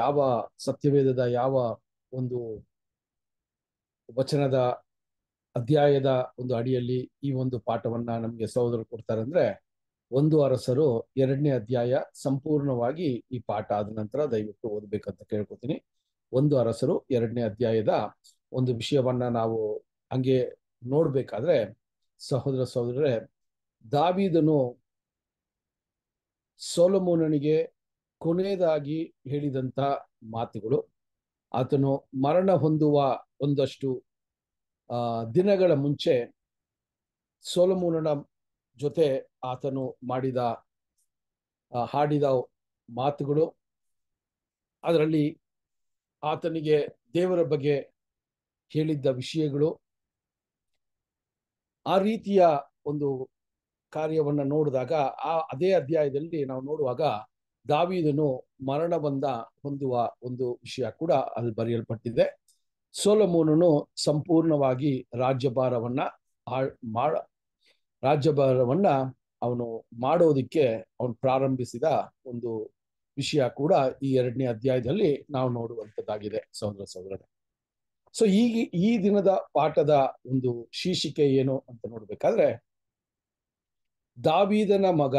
ಯಾವ ಸತ್ಯವೇದದ ಯಾವ ಒಂದು ವಚನದ ಅಧ್ಯಾಯದ ಒಂದು ಅಡಿಯಲ್ಲಿ ಈ ಒಂದು ಪಾಠವನ್ನ ನಮಗೆ ಕೊಡ್ತಾರೆ ಅಂದ್ರೆ ಒಂದು ಅರಸರು ಎರಡನೇ ಅಧ್ಯಾಯ ಸಂಪೂರ್ಣವಾಗಿ ಈ ಪಾಠ ಆದ ನಂತರ ದಯವಿಟ್ಟು ಓದ್ಬೇಕಂತ ಕೇಳ್ಕೊತೀನಿ ಒಂದು ಅರಸರು ಎರಡನೇ ಅಧ್ಯಾಯದ ಒಂದು ವಿಷಯವನ್ನ ನಾವು ಹಂಗೆ ನೋಡ್ಬೇಕಾದ್ರೆ ಸಹೋದರ ಸಹೋದರರೇ ದಾವಿದನು ಸೋಲಮೋನನಿಗೆ ಕೊನೆಯದಾಗಿ ಹೇಳಿದಂಥ ಮಾತುಗಳು ಆತನು ಮರಣ ಹೊಂದುವ ಒಂದಷ್ಟು ದಿನಗಳ ಮುಂಚೆ ಸೋಲಮೂಲನ ಜೊತೆ ಆತನು ಮಾಡಿದ ಹಾಡಿದ ಮಾತುಗಳು ಅದರಲ್ಲಿ ಆತನಿಗೆ ದೇವರ ಬಗ್ಗೆ ಹೇಳಿದ್ದ ವಿಷಯಗಳು ಆ ರೀತಿಯ ಒಂದು ಕಾರ್ಯವನ್ನು ನೋಡಿದಾಗ ಆ ಅದೇ ಅಧ್ಯಾಯದಲ್ಲಿ ನಾವು ನೋಡುವಾಗ ದಾವಿದನು ಮರಣ ಬಂದ ಹೊಂದುವ ಒಂದು ವಿಷಯ ಕೂಡ ಅಲ್ಲಿ ಬರೆಯಲ್ಪಟ್ಟಿದೆ ಸೋಲಮೋನನು ಸಂಪೂರ್ಣವಾಗಿ ರಾಜ್ಯಭಾರವನ್ನ ಮಾಡ ರಾಜ್ಯಭಾರವನ್ನ ಅವನು ಮಾಡೋದಿಕ್ಕೆ ಅವನು ಪ್ರಾರಂಭಿಸಿದ ಒಂದು ವಿಷಯ ಕೂಡ ಈ ಎರಡನೇ ಅಧ್ಯಾಯದಲ್ಲಿ ನಾವು ನೋಡುವಂತದ್ದಾಗಿದೆ ಸಹೋದರ ಸಹೋದರ ಸೊ ಈಗ ಈ ದಿನದ ಪಾಠದ ಒಂದು ಶೀರ್ಷಿಕೆ ಏನು ಅಂತ ನೋಡ್ಬೇಕಾದ್ರೆ ದಾವಿದನ ಮಗ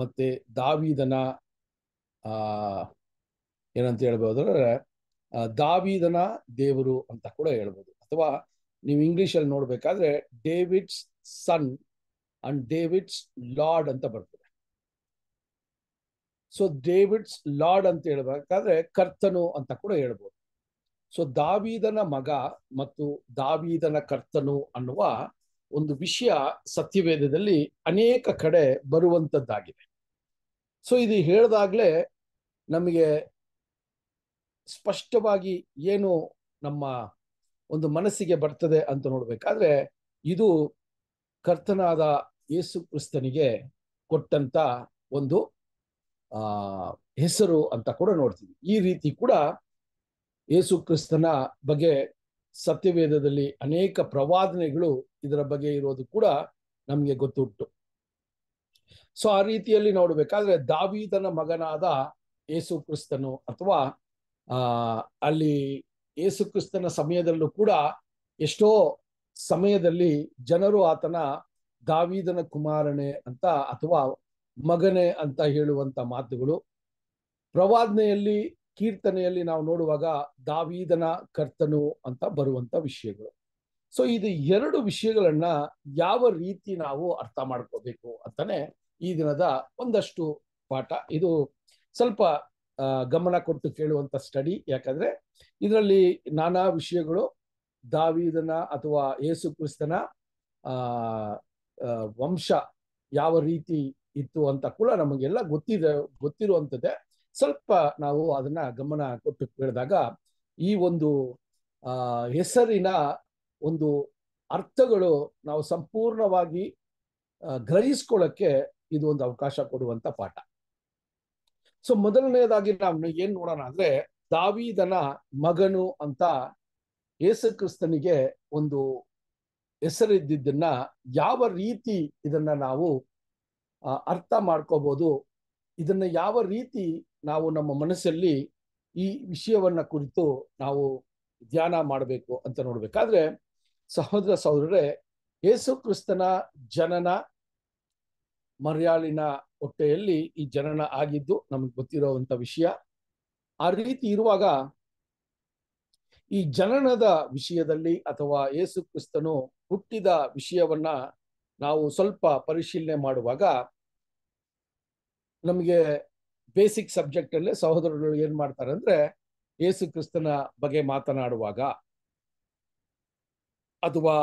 ಮತ್ತೆ ದಾವಿದನ ಏನಂತ ಅಂದ್ರೆ ದಾವೀದನ ದೇವರು ಅಂತ ಕೂಡ ಹೇಳ್ಬೋದು ಅಥವಾ ನೀವು ಇಂಗ್ಲಿಷ್ ಅಲ್ಲಿ ನೋಡ್ಬೇಕಾದ್ರೆ David's son and David's Lord ಅಂತ ಬರ್ತದೆ ಸೊ ಡೇವಿಡ್ಸ್ ಲಾರ್ಡ್ ಅಂತ ಹೇಳ್ಬೇಕಾದ್ರೆ ಕರ್ತನು ಅಂತ ಕೂಡ ಹೇಳ್ಬೋದು ಸೊ ದಾವೀದನ ಮಗ ಮತ್ತು ದಾವೀದನ ಕರ್ತನು ಅನ್ನುವ ಒಂದು ವಿಷಯ ಸತ್ಯವೇದದಲ್ಲಿ ಅನೇಕ ಕಡೆ ಬರುವಂತದ್ದಾಗಿದೆ ಸೊ ಇದು ಹೇಳ್ದಾಗ್ಲೇ ನಮಗೆ ಸ್ಪಷ್ಟವಾಗಿ ಏನು ನಮ್ಮ ಒಂದು ಮನಸ್ಸಿಗೆ ಬರ್ತದೆ ಅಂತ ನೋಡ್ಬೇಕಾದ್ರೆ ಇದು ಕರ್ತನಾದ ಯೇಸು ಕ್ರಿಸ್ತನಿಗೆ ಕೊಟ್ಟಂತ ಒಂದು ಆ ಹೆಸರು ಅಂತ ಕೂಡ ನೋಡ್ತೀವಿ ಈ ರೀತಿ ಕೂಡ ಯೇಸು ಕ್ರಿಸ್ತನ ಬಗ್ಗೆ ಸತ್ಯವೇದದಲ್ಲಿ ಅನೇಕ ಪ್ರವಾದನೆಗಳು ಇದರ ಬಗ್ಗೆ ಇರೋದು ಕೂಡ ನಮಗೆ ಗೊತ್ತುಂಟು ಸೊ ಆ ರೀತಿಯಲ್ಲಿ ನೋಡ್ಬೇಕಾದ್ರೆ ದಾವೀದನ ಮಗನಾದ ಯೇಸು ಕ್ರಿಸ್ತನು ಅಥವಾ ಅಲ್ಲಿ ಏಸು ಕ್ರಿಸ್ತನ ಸಮಯದಲ್ಲೂ ಕೂಡ ಎಷ್ಟೋ ಸಮಯದಲ್ಲಿ ಜನರು ಆತನ ದಾವಿದನ ಕುಮಾರನೆ ಅಂತ ಅಥವಾ ಮಗನೆ ಅಂತ ಹೇಳುವಂತ ಮಾತುಗಳು ಪ್ರವಾದ್ನೆಯಲ್ಲಿ ಕೀರ್ತನೆಯಲ್ಲಿ ನಾವು ನೋಡುವಾಗ ದಾವಿದನ ಕರ್ತನು ಅಂತ ಬರುವಂತ ವಿಷಯಗಳು ಸೊ ಇದು ಎರಡು ವಿಷಯಗಳನ್ನ ಯಾವ ರೀತಿ ನಾವು ಅರ್ಥ ಮಾಡ್ಕೋಬೇಕು ಅಂತಾನೆ ಈ ದಿನದ ಒಂದಷ್ಟು ಪಾಠ ಇದು ಸ್ವಲ್ಪ ಗಮನ ಕೊಟ್ಟು ಕೇಳುವಂತ ಸ್ಟಡಿ ಯಾಕಂದ್ರೆ ಇದರಲ್ಲಿ ನಾನಾ ವಿಷಯಗಳು ದಾವಿದನ ಅಥವಾ ಯೇಸು ಕ್ರಿಸ್ತನ ಆ ವಂಶ ಯಾವ ರೀತಿ ಇತ್ತು ಅಂತ ಕೂಡ ನಮಗೆಲ್ಲ ಗೊತ್ತಿದೆ ಗೊತ್ತಿರುವಂಥದ್ದೇ ಸ್ವಲ್ಪ ನಾವು ಅದನ್ನ ಗಮನ ಕೊಟ್ಟು ಕೇಳಿದಾಗ ಈ ಒಂದು ಹೆಸರಿನ ಒಂದು ಅರ್ಥಗಳು ನಾವು ಸಂಪೂರ್ಣವಾಗಿ ಗ್ರಹಿಸ್ಕೊಳ್ಳೋಕ್ಕೆ ಇದು ಒಂದು ಅವಕಾಶ ಕೊಡುವಂತ ಪಾಠ ಸೊ ಮೊದಲನೆಯದಾಗಿ ನಾವು ಏನ್ ನೋಡೋಣ ಅಂದ್ರೆ ದಾವಿದನ ಮಗನು ಅಂತ ಯೇಸು ಕ್ರಿಸ್ತನಿಗೆ ಒಂದು ಹೆಸರಿದ್ದನ್ನ ಯಾವ ರೀತಿ ಇದನ್ನ ನಾವು ಅರ್ಥ ಮಾಡ್ಕೋಬಹುದು ಇದನ್ನ ಯಾವ ರೀತಿ ನಾವು ನಮ್ಮ ಮನಸ್ಸಲ್ಲಿ ಈ ವಿಷಯವನ್ನ ಕುರಿತು ನಾವು ಧ್ಯಾನ ಮಾಡಬೇಕು ಅಂತ ನೋಡ್ಬೇಕಾದ್ರೆ ಸಹೋದರ ಸಹೋದರರೇ ಯೇಸು ಕ್ರಿಸ್ತನ ಜನನ ಮರ್ಯಾಳಿನ ಹೊಟ್ಟೆಯಲ್ಲಿ ಈ ಜನನ ಆಗಿದ್ದು ನಮಗೆ ಗೊತ್ತಿರುವಂತ ವಿಷಯ ಆ ರೀತಿ ಇರುವಾಗ ಈ ಜನನದ ವಿಷಯದಲ್ಲಿ ಅಥವಾ ಯೇಸು ಕ್ರಿಸ್ತನು ಹುಟ್ಟಿದ ವಿಷಯವನ್ನ ನಾವು ಸ್ವಲ್ಪ ಪರಿಶೀಲನೆ ಮಾಡುವಾಗ ನಮಗೆ ಬೇಸಿಕ್ ಸಬ್ಜೆಕ್ಟ್ ಅಲ್ಲೇ ಸಹೋದರರು ಏನ್ ಮಾಡ್ತಾರೆ ಅಂದ್ರೆ ಯೇಸು ಕ್ರಿಸ್ತನ ಬಗ್ಗೆ ಮಾತನಾಡುವಾಗ ಅಥವಾ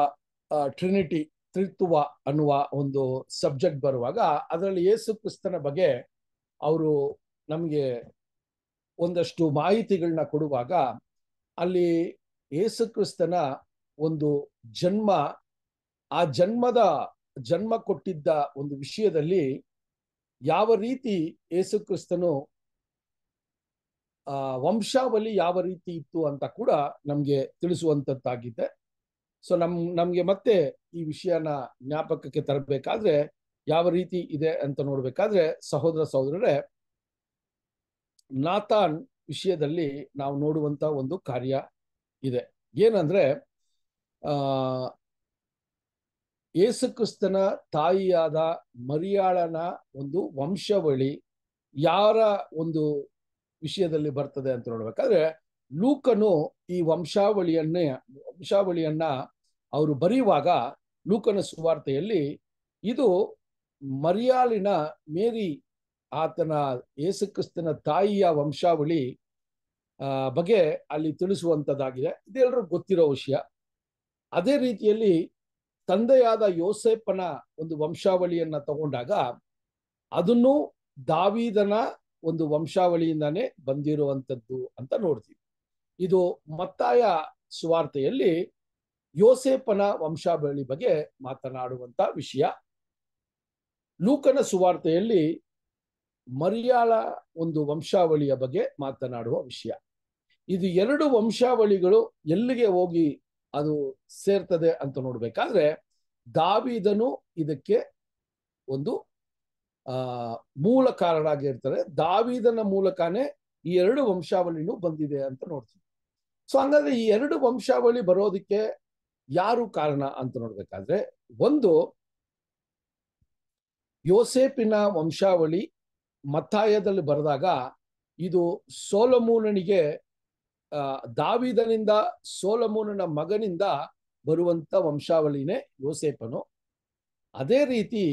ಟ್ರಿನಿಟಿ ತ್ರಿತ್ವ ಅನ್ನುವ ಒಂದು ಸಬ್ಜೆಕ್ಟ್ ಬರುವಾಗ ಅದರಲ್ಲಿ ಯೇಸು ಕ್ರಿಸ್ತನ ಬಗ್ಗೆ ಅವರು ನಮಗೆ ಒಂದಷ್ಟು ಮಾಹಿತಿಗಳನ್ನ ಕೊಡುವಾಗ ಅಲ್ಲಿ ಯೇಸು ಕ್ರಿಸ್ತನ ಒಂದು ಜನ್ಮ ಆ ಜನ್ಮದ ಜನ್ಮ ಕೊಟ್ಟಿದ್ದ ಒಂದು ವಿಷಯದಲ್ಲಿ ಯಾವ ರೀತಿ ಯೇಸು ಕ್ರಿಸ್ತನು ವಂಶಾವಲಿ ಯಾವ ರೀತಿ ಇತ್ತು ಅಂತ ಕೂಡ ನಮಗೆ ತಿಳಿಸುವಂತದ್ದಾಗಿದೆ ಸೊ ನಮ್ ನಮ್ಗೆ ಮತ್ತೆ ಈ ವಿಷಯನ ಜ್ಞಾಪಕಕ್ಕೆ ತರಬೇಕಾದ್ರೆ ಯಾವ ರೀತಿ ಇದೆ ಅಂತ ನೋಡ್ಬೇಕಾದ್ರೆ ಸಹೋದರ ಸಹೋದರರೇ ನಾಥಾನ್ ವಿಷಯದಲ್ಲಿ ನಾವು ನೋಡುವಂತ ಒಂದು ಕಾರ್ಯ ಇದೆ ಏನಂದ್ರೆ ಆ ಯೇಸುಕ್ರಿಸ್ತನ ತಾಯಿಯಾದ ಮರಿಯಾಳನ ಒಂದು ವಂಶಾವಳಿ ಯಾರ ಒಂದು ವಿಷಯದಲ್ಲಿ ಬರ್ತದೆ ಅಂತ ನೋಡ್ಬೇಕಾದ್ರೆ ಲೂಕನು ಈ ವಂಶಾವಳಿಯನ್ನೇ ವಂಶಾವಳಿಯನ್ನ ಅವರು ಬರೆಯುವಾಗ ಲೂಕನ ಸುವಾರ್ತೆಯಲ್ಲಿ ಇದು ಮರಿಯಾಲಿನ ಮೇರಿ ಆತನ ಯೇಸುಕ್ರಿಸ್ತನ ತಾಯಿಯ ವಂಶಾವಳಿ ಬಗ್ಗೆ ಅಲ್ಲಿ ತಿಳಿಸುವಂತದ್ದಾಗಿದೆ ಇದೆಲ್ಲರೂ ಗೊತ್ತಿರೋ ವಿಷಯ ಅದೇ ರೀತಿಯಲ್ಲಿ ತಂದೆಯಾದ ಯೋಸೇಪನ ಒಂದು ವಂಶಾವಳಿಯನ್ನ ತಗೊಂಡಾಗ ಅದನ್ನು ದಾವಿದನ ಒಂದು ವಂಶಾವಳಿಯಿಂದಾನೇ ಬಂದಿರುವಂಥದ್ದು ಅಂತ ನೋಡ್ತೀವಿ ಇದು ಮತ್ತಾಯ ಸುವಾರ್ತೆಯಲ್ಲಿ ಯೋಸೇಪನ ವಂಶಾವಳಿ ಬಗ್ಗೆ ಮಾತನಾಡುವಂತ ವಿಷಯ ಲೂಕನ ಸುವಾರ್ತೆಯಲ್ಲಿ ಮರಿಯಾಳ ಒಂದು ವಂಶಾವಳಿಯ ಬಗ್ಗೆ ಮಾತನಾಡುವ ವಿಷಯ ಇದು ಎರಡು ವಂಶಾವಳಿಗಳು ಎಲ್ಲಿಗೆ ಹೋಗಿ ಅದು ಸೇರ್ತದೆ ಅಂತ ನೋಡ್ಬೇಕಾದ್ರೆ ದಾವಿದನು ಇದಕ್ಕೆ ಒಂದು ಆ ಮೂಲ ಕಾರಣ ಆಗಿರ್ತಾರೆ ದಾವಿದನ ಮೂಲಕನೇ ಈ ಎರಡು ವಂಶಾವಳಿನೂ ಬಂದಿದೆ ಅಂತ ನೋಡ್ತೀವಿ ಸೊ ಹಂಗಾದ್ರೆ ಈ ಎರಡು ವಂಶಾವಳಿ ಬರೋದಕ್ಕೆ ಯಾರು ಕಾರಣ ಅಂತ ನೋಡ್ಬೇಕಾದ್ರೆ ಒಂದು ಯೋಸೇಪಿನ ವಂಶಾವಳಿ ಮತ್ತಾಯದಲ್ಲಿ ಬರೆದಾಗ ಇದು ಸೋಲಮೂನನಿಗೆ ದಾವಿದನಿಂದ ಸೋಲಮೂನನ ಮಗನಿಂದ ಬರುವಂತ ವಂಶಾವಳಿನೇ ಯೋಸೇಪನು ಅದೇ ರೀತಿ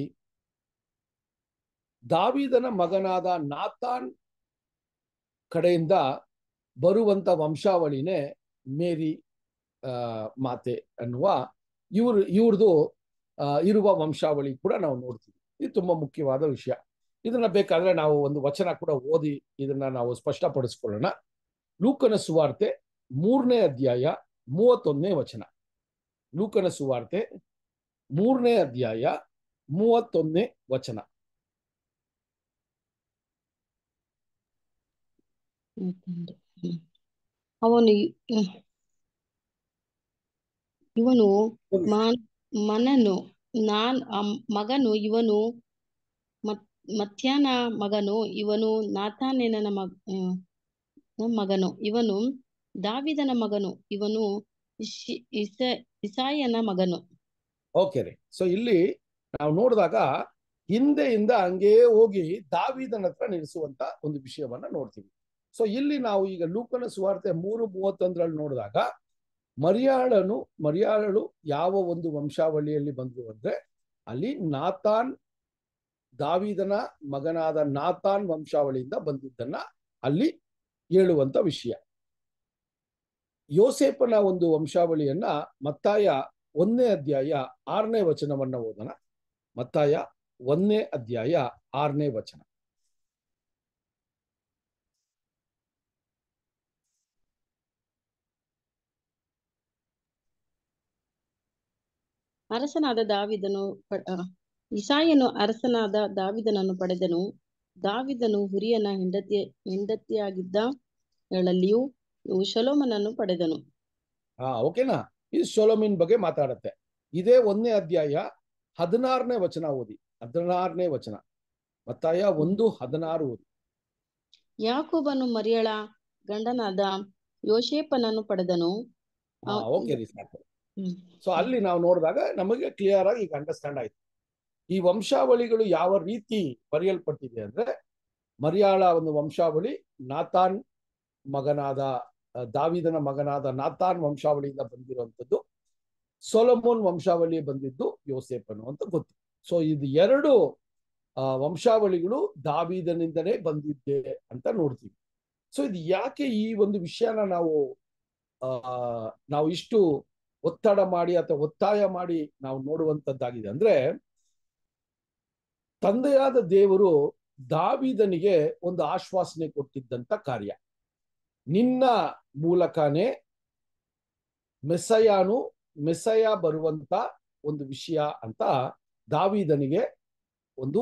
ದಾವಿದನ ಮಗನಾದ ನಾಥಾನ್ ಕಡೆಯಿಂದ ಬರುವಂತ ವಂಶಾವಳಿನೇ ಮೇರಿ ಮಾತೆ ಅನ್ನುವ ಇವರು ಇವ್ರದ್ದು ಇರುವ ವಂಶಾವಳಿ ಕೂಡ ನಾವು ನೋಡ್ತೀವಿ ಇದು ತುಂಬಾ ಮುಖ್ಯವಾದ ವಿಷಯ ಇದನ್ನ ಬೇಕಾದ್ರೆ ನಾವು ಒಂದು ವಚನ ಕೂಡ ಓದಿ ಇದನ್ನ ನಾವು ಸ್ಪಷ್ಟಪಡಿಸ್ಕೊಳ್ಳೋಣ ಲೂಕನ ಸುವಾರ್ತೆ ಮೂರನೇ ಅಧ್ಯಾಯ ಮೂವತ್ತೊಂದನೇ ವಚನ ಲೂಕನ ಸುವಾರ್ತೆ ಮೂರನೇ ಅಧ್ಯಾಯ ಮೂವತ್ತೊಂದನೇ ವಚನ ಅವನು ಇವನು ಮನನು ನಾನ್ ಮಗನು ಇವನು ಮತ್ಯಾನ ಮಗನು ಇವನು ನಾಥಾನೇನ ಮಗ ಮಗನು ಇವನು ದಾವಿದನ ಮಗನು ಇವನು ಇಸಾಯನ ಮಗನು ಓಕೆ ರೀ ಸೊ ಇಲ್ಲಿ ನಾವು ನೋಡಿದಾಗ ಹಿಂದೆಯಿಂದ ಹಂಗೆ ಹೋಗಿ ದಾವಿದನ ಹತ್ರ ನಿಲ್ಲಿಸುವಂತ ಒಂದು ವಿಷಯವನ್ನ ನೋಡ್ತೀವಿ ಸೊ ಇಲ್ಲಿ ನಾವು ಈಗ ಲೂಕನ ಸುವಾರ್ತೆ ಮೂರು ಮೂವತ್ತೊಂದರಲ್ಲಿ ನೋಡಿದಾಗ ಮರಿಯಾಳನು ಮರಿಯಾಳಳು ಯಾವ ಒಂದು ವಂಶಾವಳಿಯಲ್ಲಿ ಬಂದ್ರು ಅಂದ್ರೆ ಅಲ್ಲಿ ನಾಥಾನ್ ದಾವಿದನ ಮಗನಾದ ನಾಥಾನ್ ವಂಶಾವಳಿಯಿಂದ ಬಂದಿದ್ದನ್ನ ಅಲ್ಲಿ ಹೇಳುವಂತ ವಿಷಯ ಯೋಸೇಪನ ಒಂದು ವಂಶಾವಳಿಯನ್ನ ಮತ್ತಾಯ ಒಂದನೇ ಅಧ್ಯಾಯ ಆರನೇ ವಚನವನ್ನ ಓದೋಣ ಮತ್ತಾಯ ಒಂದನೇ ಅಧ್ಯಾಯ ಆರನೇ ವಚನ ಅರಸನಾದ ದಾವಿದನು ಇಸಾಯನು ಅರಸನಾದ ದಾವಿದನನ್ನು ಪಡೆದನು ದಾವಿದನು ಹುರಿಯನ ಹೆಂಡತಿಯ ಗಳಲ್ಲಿಯೂ ಶಲೋಮನನ್ನು ಪಡೆದನು ಹಾ ಓಕೆನಾ ಇದು ಶೋಲೋಮಿನ್ ಬಗ್ಗೆ ಮಾತಾಡುತ್ತೆ ಇದೇ ಒಂದನೇ ಅಧ್ಯಾಯ ಹದಿನಾರನೇ ವಚನ ಓದಿ ಹದಿನಾರನೇ ವಚನ ಮತ್ತಾಯ ಒಂದು ಹದಿನಾರು ಓದಿ ಯಾಕೋಬನು ಮರಿಯಳ ಗಂಡನಾದ ಯೋಶೇಪನನ್ನು ಪಡೆದನು ಓಕೆ ರೀ ಸಾಕು ಸೊ ಅಲ್ಲಿ ನಾವು ನೋಡಿದಾಗ ನಮಗೆ ಕ್ಲಿಯರ್ ಆಗಿ ಈಗ ಅಂಡರ್ಸ್ಟ್ಯಾಂಡ್ ಆಯ್ತು ಈ ವಂಶಾವಳಿಗಳು ಯಾವ ರೀತಿ ಬರೆಯಲ್ಪಟ್ಟಿದೆ ಅಂದ್ರೆ ಮರಿಯಾಳ ಒಂದು ವಂಶಾವಳಿ ನಾಥಾನ್ ಮಗನಾದ ದಾವಿದನ ಮಗನಾದ ನಾಥಾನ್ ವಂಶಾವಳಿಯಿಂದ ಬಂದಿರುವಂಥದ್ದು ಸೊಲಮೋನ್ ವಂಶಾವಳಿ ಬಂದಿದ್ದು ಯೋಸೇಪನು ಅಂತ ಗೊತ್ತು ಸೊ ಇದು ಎರಡು ವಂಶಾವಳಿಗಳು ದಾವಿದನಿಂದನೇ ಬಂದಿದ್ದೆ ಅಂತ ನೋಡ್ತೀವಿ ಸೊ ಇದು ಯಾಕೆ ಈ ಒಂದು ವಿಷಯನ ನಾವು ನಾವು ಇಷ್ಟು ಒತ್ತಡ ಮಾಡಿ ಅಥವಾ ಒತ್ತಾಯ ಮಾಡಿ ನಾವು ನೋಡುವಂತದ್ದಾಗಿದೆ ಅಂದ್ರೆ ತಂದೆಯಾದ ದೇವರು ದಾವಿದನಿಗೆ ಒಂದು ಆಶ್ವಾಸನೆ ಕೊಟ್ಟಿದ್ದಂತ ಕಾರ್ಯ ನಿನ್ನ ಮೂಲಕನೇ ಮೆಸಯಾನು ಮೆಸಯ ಬರುವಂತ ಒಂದು ವಿಷಯ ಅಂತ ದಾವಿದನಿಗೆ ಒಂದು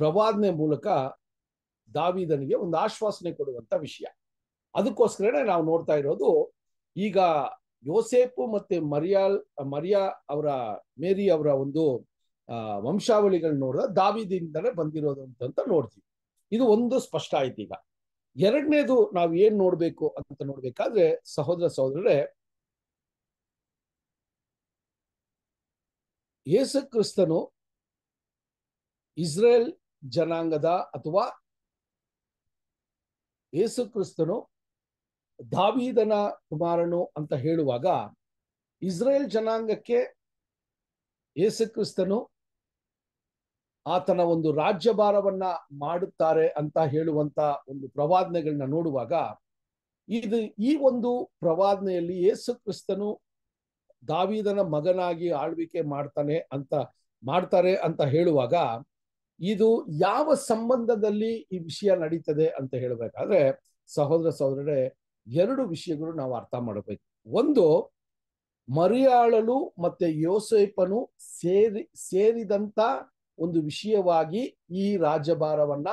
ಪ್ರವಾದನೆ ಮೂಲಕ ದಾವಿದನಿಗೆ ಒಂದು ಆಶ್ವಾಸನೆ ಕೊಡುವಂತ ವಿಷಯ ಅದಕ್ಕೋಸ್ಕರನೇ ನಾವು ನೋಡ್ತಾ ಇರೋದು ಈಗ ಯೋಸೇಪು ಮತ್ತೆ ಮರಿಯಾಲ್ ಮರಿಯಾ ಅವರ ಮೇರಿ ಅವರ ಒಂದು ವಂಶಾವಳಿಗಳನ್ನ ನೋಡಿದ ದಾವಿದಿಂದಲೇ ಬಂದಿರೋದು ಅಂತ ನೋಡ್ತೀವಿ ಇದು ಒಂದು ಸ್ಪಷ್ಟ ಆಯ್ತು ಈಗ ಎರಡನೇದು ನಾವು ಏನ್ ನೋಡ್ಬೇಕು ಅಂತ ನೋಡ್ಬೇಕಾದ್ರೆ ಸಹೋದರ ಸಹೋದರರೇ ಯೇಸು ಕ್ರಿಸ್ತನು ಇಸ್ರೇಲ್ ಜನಾಂಗದ ಅಥವಾ ಯೇಸು ಕ್ರಿಸ್ತನು ದಾವೀದನ ಕುಮಾರನು ಅಂತ ಹೇಳುವಾಗ ಇಸ್ರೇಲ್ ಜನಾಂಗಕ್ಕೆ ಯೇಸುಕ್ರಿಸ್ತನು ಆತನ ಒಂದು ರಾಜ್ಯಭಾರವನ್ನ ಮಾಡುತ್ತಾರೆ ಅಂತ ಹೇಳುವಂತ ಒಂದು ಪ್ರವಾದನೆಗಳನ್ನ ನೋಡುವಾಗ ಇದು ಈ ಒಂದು ಪ್ರವಾದನೆಯಲ್ಲಿ ಯೇಸುಕ್ರಿಸ್ತನು ದಾವಿದನ ಮಗನಾಗಿ ಆಳ್ವಿಕೆ ಮಾಡ್ತಾನೆ ಅಂತ ಮಾಡ್ತಾರೆ ಅಂತ ಹೇಳುವಾಗ ಇದು ಯಾವ ಸಂಬಂಧದಲ್ಲಿ ಈ ವಿಷಯ ನಡೀತದೆ ಅಂತ ಹೇಳಬೇಕಾದ್ರೆ ಸಹೋದರ ಸಹೋದರರೇ ಎರಡು ವಿಷಯಗಳು ನಾವು ಅರ್ಥ ಮಾಡಬೇಕು ಒಂದು ಮರಿಯಾಳಲು ಮತ್ತೆ ಯೋಸೇಪನು ಸೇರಿ ಸೇರಿದಂತ ಒಂದು ವಿಷಯವಾಗಿ ಈ ರಾಜಭಾರವನ್ನ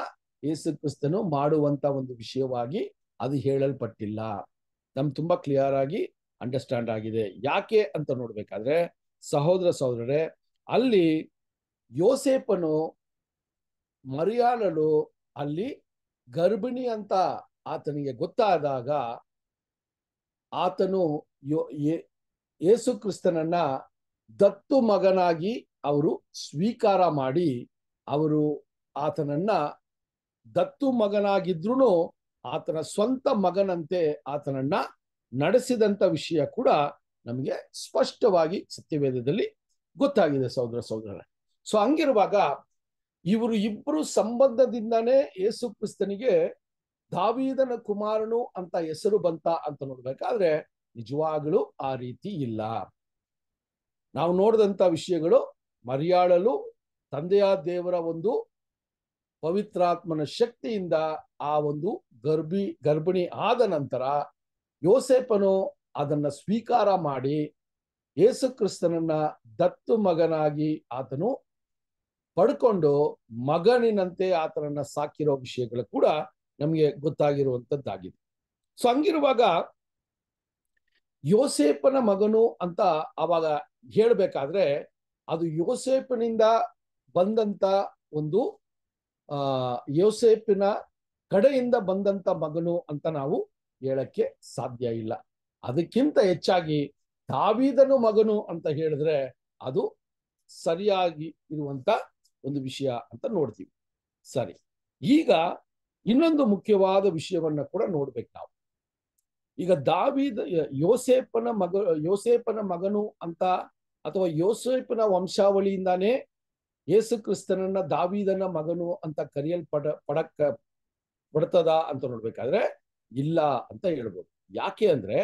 ಯೇಸು ಕ್ರಿಸ್ತನು ಮಾಡುವಂತ ಒಂದು ವಿಷಯವಾಗಿ ಅದು ಹೇಳಲ್ಪಟ್ಟಿಲ್ಲ ನಮ್ ತುಂಬಾ ಕ್ಲಿಯರ್ ಆಗಿ ಅಂಡರ್ಸ್ಟ್ಯಾಂಡ್ ಆಗಿದೆ ಯಾಕೆ ಅಂತ ನೋಡ್ಬೇಕಾದ್ರೆ ಸಹೋದರ ಸಹೋದರರೇ ಅಲ್ಲಿ ಯೋಸೇಪನು ಮರಿಯಾಳಲು ಅಲ್ಲಿ ಗರ್ಭಿಣಿ ಅಂತ ಆತನಿಗೆ ಗೊತ್ತಾದಾಗ ಆತನು ಯೇಸು ಕ್ರಿಸ್ತನನ್ನ ದತ್ತು ಮಗನಾಗಿ ಅವರು ಸ್ವೀಕಾರ ಮಾಡಿ ಅವರು ಆತನನ್ನ ದತ್ತು ಮಗನಾಗಿದ್ರು ಆತನ ಸ್ವಂತ ಮಗನಂತೆ ಆತನನ್ನ ನಡೆಸಿದಂತ ವಿಷಯ ಕೂಡ ನಮಗೆ ಸ್ಪಷ್ಟವಾಗಿ ಸತ್ಯವೇದದಲ್ಲಿ ಗೊತ್ತಾಗಿದೆ ಸಹೋದರ ಸಹೋದರ ಸೊ ಹಂಗಿರುವಾಗ ಇವರು ಇಬ್ಬರು ಸಂಬಂಧದಿಂದಾನೇ ಯೇಸು ಕ್ರಿಸ್ತನಿಗೆ ದಾವೀದನ ಕುಮಾರನು ಅಂತ ಹೆಸರು ಬಂತ ಅಂತ ನೋಡ್ಬೇಕಾದ್ರೆ ನಿಜವಾಗಲೂ ಆ ರೀತಿ ಇಲ್ಲ ನಾವು ನೋಡಿದಂಥ ವಿಷಯಗಳು ಮರ್ಯಾಳಲು ತಂದೆಯ ದೇವರ ಒಂದು ಪವಿತ್ರಾತ್ಮನ ಶಕ್ತಿಯಿಂದ ಆ ಒಂದು ಗರ್ಭಿ ಗರ್ಭಿಣಿ ಆದ ನಂತರ ಯೋಸೇಪನು ಅದನ್ನ ಸ್ವೀಕಾರ ಮಾಡಿ ಯೇಸು ಕ್ರಿಸ್ತನನ್ನ ದತ್ತು ಮಗನಾಗಿ ಆತನು ಪಡ್ಕೊಂಡು ಮಗನಿನಂತೆ ಆತನನ್ನ ಸಾಕಿರೋ ವಿಷಯಗಳು ಕೂಡ ನಮಗೆ ಗೊತ್ತಾಗಿರುವಂಥದ್ದಾಗಿದೆ ಸೊ ಹಂಗಿರುವಾಗ ಯೋಸೇಪನ ಮಗನು ಅಂತ ಆವಾಗ ಹೇಳಬೇಕಾದ್ರೆ ಅದು ಯೋಸೇಪನಿಂದ ಬಂದಂತ ಒಂದು ಆ ಯೋಸೇಪಿನ ಕಡೆಯಿಂದ ಬಂದಂತ ಮಗನು ಅಂತ ನಾವು ಹೇಳಕ್ಕೆ ಸಾಧ್ಯ ಇಲ್ಲ ಅದಕ್ಕಿಂತ ಹೆಚ್ಚಾಗಿ ದಾವಿದನು ಮಗನು ಅಂತ ಹೇಳಿದ್ರೆ ಅದು ಸರಿಯಾಗಿ ಇರುವಂತ ಒಂದು ವಿಷಯ ಅಂತ ನೋಡ್ತೀವಿ ಸರಿ ಈಗ ಇನ್ನೊಂದು ಮುಖ್ಯವಾದ ವಿಷಯವನ್ನ ಕೂಡ ನೋಡ್ಬೇಕು ನಾವು ಈಗ ದಾವಿದ ಯೋಸೇಪನ ಮಗ ಯೋಸೇಪನ ಮಗನು ಅಂತ ಅಥವಾ ಯೋಸೇಪನ ವಂಶಾವಳಿಯಿಂದಾನೇ ಯೇಸು ಕ್ರಿಸ್ತನನ್ನ ದಾವಿದನ ಮಗನು ಅಂತ ಕರೆಯಲ್ಪಡ ಪಡಕ್ಕ ಪಡ್ತದ ಅಂತ ನೋಡ್ಬೇಕಾದ್ರೆ ಇಲ್ಲ ಅಂತ ಹೇಳ್ಬೋದು ಯಾಕೆ ಅಂದ್ರೆ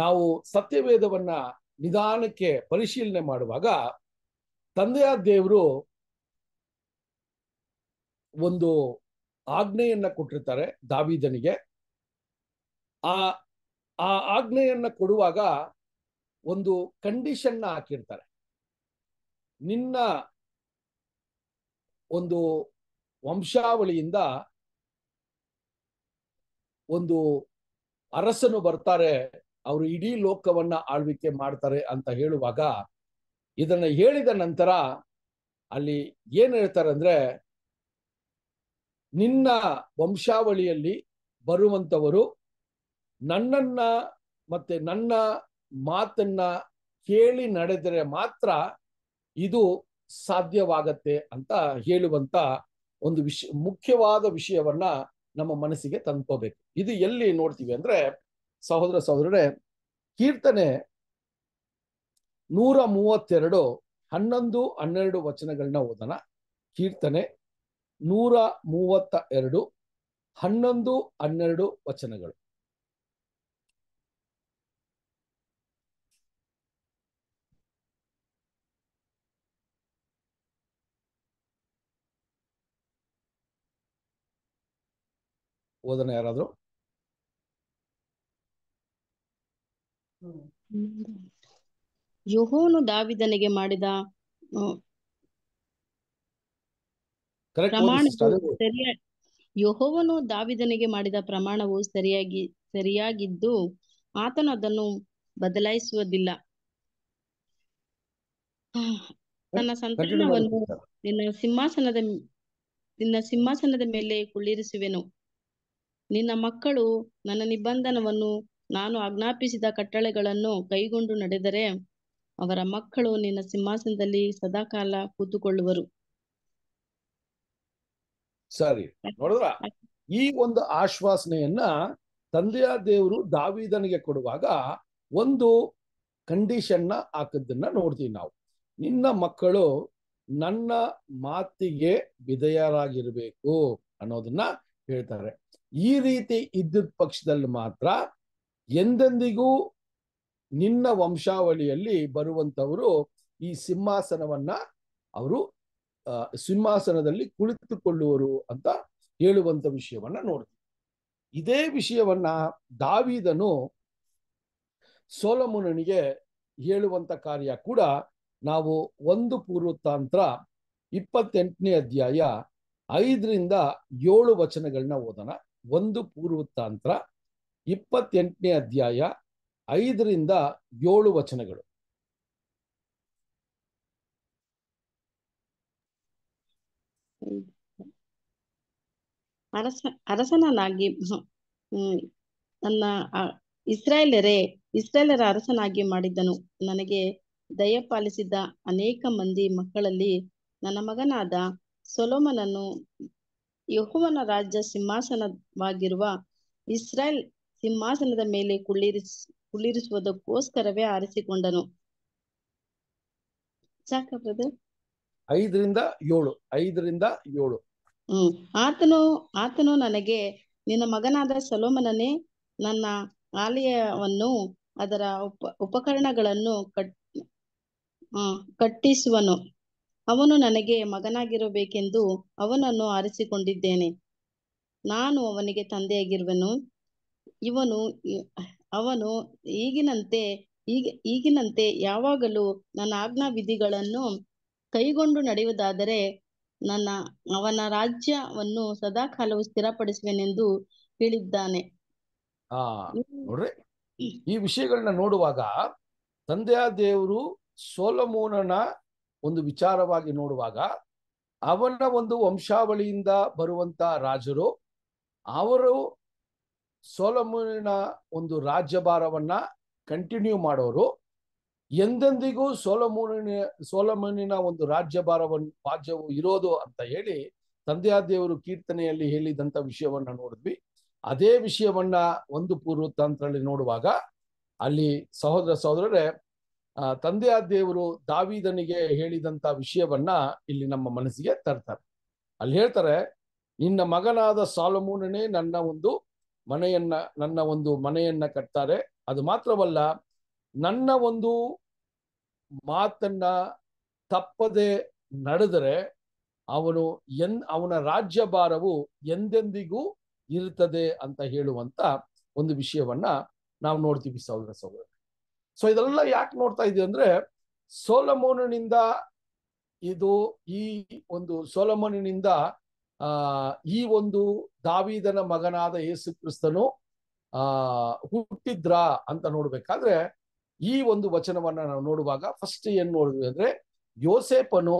ನಾವು ಸತ್ಯವೇದವನ್ನ ನಿಧಾನಕ್ಕೆ ಪರಿಶೀಲನೆ ಮಾಡುವಾಗ ತಂದೆಯ ದೇವರು ಒಂದು ಆಜ್ಞೆಯನ್ನ ಕೊಟ್ಟಿರ್ತಾರೆ ದಾವಿದನಿಗೆ ಆ ಆ ಆಜ್ಞೆಯನ್ನ ಕೊಡುವಾಗ ಒಂದು ಕಂಡೀಷನ್ನ ಹಾಕಿರ್ತಾರೆ ನಿನ್ನ ಒಂದು ವಂಶಾವಳಿಯಿಂದ ಒಂದು ಅರಸನು ಬರ್ತಾರೆ ಅವರು ಇಡೀ ಲೋಕವನ್ನ ಆಳ್ವಿಕೆ ಮಾಡ್ತಾರೆ ಅಂತ ಹೇಳುವಾಗ ಇದನ್ನ ಹೇಳಿದ ನಂತರ ಅಲ್ಲಿ ಏನ್ ಹೇಳ್ತಾರೆ ಅಂದ್ರೆ ನಿನ್ನ ವಂಶಾವಳಿಯಲ್ಲಿ ಬರುವಂಥವರು ನನ್ನನ್ನ ಮತ್ತೆ ನನ್ನ ಮಾತನ್ನ ಕೇಳಿ ನಡೆದರೆ ಮಾತ್ರ ಇದು ಸಾಧ್ಯವಾಗತ್ತೆ ಅಂತ ಹೇಳುವಂತ ಒಂದು ವಿಷ ಮುಖ್ಯವಾದ ವಿಷಯವನ್ನ ನಮ್ಮ ಮನಸ್ಸಿಗೆ ತಂದ್ಕೋಬೇಕು ಇದು ಎಲ್ಲಿ ನೋಡ್ತೀವಿ ಅಂದ್ರೆ ಸಹೋದರ ಸಹೋದರರೇ ಕೀರ್ತನೆ ನೂರ ಮೂವತ್ತೆರಡು ಹನ್ನೊಂದು ಹನ್ನೆರಡು ವಚನಗಳನ್ನ ಓದೋಣ ಕೀರ್ತನೆ ನೂರ ಮೂವತ್ತ ಎರಡು ಹನ್ನೊಂದು ಹನ್ನೆರಡು ವಚನಗಳು ಓದನ ಯಾರಾದ್ರು ಯೋಹೋನು ದಾವಿದನಿಗೆ ಮಾಡಿದ ಸರಿಯಾಗಿ ಯಹೋವನು ದಾವಿದನಿಗೆ ಮಾಡಿದ ಪ್ರಮಾಣವು ಸರಿಯಾಗಿ ಸರಿಯಾಗಿದ್ದು ಆತನು ಅದನ್ನು ಬದಲಾಯಿಸುವುದಿಲ್ಲ ತನ್ನ ಸಂತಾನವನ್ನು ನಿನ್ನ ಸಿಂಹಾಸನದ ನಿನ್ನ ಸಿಂಹಾಸನದ ಮೇಲೆ ಕುಳ್ಳಿರಿಸುವೆನು ನಿನ್ನ ಮಕ್ಕಳು ನನ್ನ ನಿಬಂಧನವನ್ನು ನಾನು ಆಜ್ಞಾಪಿಸಿದ ಕಟ್ಟಳೆಗಳನ್ನು ಕೈಗೊಂಡು ನಡೆದರೆ ಅವರ ಮಕ್ಕಳು ನಿನ್ನ ಸಿಂಹಾಸನದಲ್ಲಿ ಸದಾಕಾಲ ಕೂತುಕೊಳ್ಳುವರು ಸರಿ ನೋಡಿದ್ರ ಈ ಒಂದು ಆಶ್ವಾಸನೆಯನ್ನ ತಂದೆಯ ದೇವರು ದಾವಿದನಿಗೆ ಕೊಡುವಾಗ ಒಂದು ಕಂಡೀಷನ್ ನ ಹಾಕದನ್ನ ನೋಡ್ತೀವಿ ನಾವು ನಿನ್ನ ಮಕ್ಕಳು ನನ್ನ ಮಾತಿಗೆ ವಿಧೇಯರಾಗಿರ್ಬೇಕು ಅನ್ನೋದನ್ನ ಹೇಳ್ತಾರೆ ಈ ರೀತಿ ಇದ್ದ ಪಕ್ಷದಲ್ಲಿ ಮಾತ್ರ ಎಂದೆಂದಿಗೂ ನಿನ್ನ ವಂಶಾವಳಿಯಲ್ಲಿ ಬರುವಂತವರು ಈ ಸಿಂಹಾಸನವನ್ನ ಅವರು ಸಿಂಹಾಸನದಲ್ಲಿ ಕುಳಿತುಕೊಳ್ಳುವರು ಅಂತ ಹೇಳುವಂತ ವಿಷಯವನ್ನ ನೋಡ್ತೀವಿ ಇದೇ ವಿಷಯವನ್ನ ದಾವಿದನು ಸೋಲಮುನನಿಗೆ ಹೇಳುವಂತ ಕಾರ್ಯ ಕೂಡ ನಾವು ಒಂದು ಪೂರ್ವತಾಂತ್ರ ಇಪ್ಪತ್ತೆಂಟನೇ ಅಧ್ಯಾಯ ಐದರಿಂದ ಏಳು ವಚನಗಳನ್ನ ಓದೋಣ ಒಂದು ಪೂರ್ವತಾಂತ್ರ ಇಪ್ಪತ್ತೆಂಟನೇ ಅಧ್ಯಾಯ ಐದರಿಂದ ಏಳು ವಚನಗಳು ಅರಸ ಅರಸನಾಗಿ ನನ್ನ ಇಸ್ರಾಯೇಲರೇ ಇಸ್ರಾಯೇಲರ ಅರಸನಾಗಿ ಮಾಡಿದ್ದನು ನನಗೆ ದಯಪಾಲಿಸಿದ ಅನೇಕ ಮಂದಿ ಮಕ್ಕಳಲ್ಲಿ ನನ್ನ ಮಗನಾದ ಸೊಲೋಮನನ್ನು ಯಹುವನ ರಾಜ್ಯ ಸಿಂಹಾಸನವಾಗಿರುವ ಇಸ್ರಾಯೇಲ್ ಸಿಂಹಾಸನದ ಮೇಲೆ ಕುಳ್ಳಿರಿಸ್ ಕುಳ್ಳಿರಿಸುವುದಕ್ಕೋಸ್ಕರವೇ ಆರಿಸಿಕೊಂಡನು ಸಾಕ ಐದರಿಂದ ಏಳು ಐದರಿಂದ ಏಳು ಹ್ಮ್ ಆತನು ಆತನು ನನಗೆ ನಿನ್ನ ಮಗನಾದ ಸಲೋಮನನೆ ನನ್ನ ಆಲಯವನ್ನು ಅದರ ಉಪ ಉಪಕರಣಗಳನ್ನು ಕಟ್ ಕಟ್ಟಿಸುವನು ಅವನು ನನಗೆ ಮಗನಾಗಿರಬೇಕೆಂದು ಅವನನ್ನು ಆರಿಸಿಕೊಂಡಿದ್ದೇನೆ ನಾನು ಅವನಿಗೆ ತಂದೆಯಾಗಿರುವನು ಇವನು ಅವನು ಈಗಿನಂತೆ ಈಗ ಈಗಿನಂತೆ ಯಾವಾಗಲೂ ನನ್ನ ಆಜ್ಞಾ ವಿಧಿಗಳನ್ನು ಕೈಗೊಂಡು ನಡೆಯುವುದಾದರೆ ನನ್ನ ಅವನ ರಾಜ್ಯವನ್ನು ಸದಾ ಕಾಲವು ಸ್ಥಿರಪಡಿಸುವೆನೆಂದು ಹೇಳಿದ್ದಾನೆ ಆ ನೋಡ್ರಿ ಈ ವಿಷಯಗಳನ್ನ ನೋಡುವಾಗ ತಂದೆಯ ದೇವರು ಸೋಲಮೋನನ ಒಂದು ವಿಚಾರವಾಗಿ ನೋಡುವಾಗ ಅವನ ಒಂದು ವಂಶಾವಳಿಯಿಂದ ಬರುವಂತ ರಾಜರು ಅವರು ಸೋಲಮೋನಿನ ಒಂದು ರಾಜ್ಯಭಾರವನ್ನ ಕಂಟಿನ್ಯೂ ಮಾಡೋರು ಎಂದೆಂದಿಗೂ ಸೋಲಮೂರಿನ ಸೋಲಮನಿನ ಒಂದು ರಾಜ್ಯಭಾರವನ್ನು ರಾಜ್ಯವು ಇರೋದು ಅಂತ ಹೇಳಿ ತಂದೆಯಾದೇವರು ಕೀರ್ತನೆಯಲ್ಲಿ ಹೇಳಿದಂತ ವಿಷಯವನ್ನ ನೋಡಿದ್ವಿ ಅದೇ ವಿಷಯವನ್ನ ಒಂದು ಪೂರ್ವ ತಂತ್ರದಲ್ಲಿ ನೋಡುವಾಗ ಅಲ್ಲಿ ಸಹೋದರ ಸಹೋದರರೇ ಆ ದೇವರು ದಾವಿದನಿಗೆ ಹೇಳಿದಂತ ವಿಷಯವನ್ನ ಇಲ್ಲಿ ನಮ್ಮ ಮನಸ್ಸಿಗೆ ತರ್ತಾರೆ ಅಲ್ಲಿ ಹೇಳ್ತಾರೆ ನಿನ್ನ ಮಗನಾದ ಸಾಲಮೂನನೇ ನನ್ನ ಒಂದು ಮನೆಯನ್ನ ನನ್ನ ಒಂದು ಮನೆಯನ್ನ ಕಟ್ತಾರೆ ಅದು ಮಾತ್ರವಲ್ಲ ನನ್ನ ಒಂದು ಮಾತನ್ನ ತಪ್ಪದೆ ನಡೆದರೆ ಅವನು ಎನ್ ಅವನ ರಾಜ್ಯ ಭಾರವು ಎಂದೆಂದಿಗೂ ಇರ್ತದೆ ಅಂತ ಹೇಳುವಂತ ಒಂದು ವಿಷಯವನ್ನ ನಾವು ನೋಡ್ತೀವಿ ಸಹೋದರ ಸಹೋದರ ಸೊ ಇದೆಲ್ಲ ಯಾಕೆ ನೋಡ್ತಾ ಇದೀವಿ ಅಂದ್ರೆ ಸೋಲಮೋನಿನಿಂದ ಇದು ಈ ಒಂದು ಸೋಲಮೋನಿನಿಂದ ಆ ಈ ಒಂದು ದಾವಿದನ ಮಗನಾದ ಯೇಸು ಕ್ರಿಸ್ತನು ಆ ಹುಟ್ಟಿದ್ರ ಅಂತ ನೋಡ್ಬೇಕಾದ್ರೆ ಈ ಒಂದು ವಚನವನ್ನ ನಾವು ನೋಡುವಾಗ ಫಸ್ಟ್ ಏನ್ ನೋಡಿದ್ವಿ ಅಂದ್ರೆ ಯೋಸೇಪನು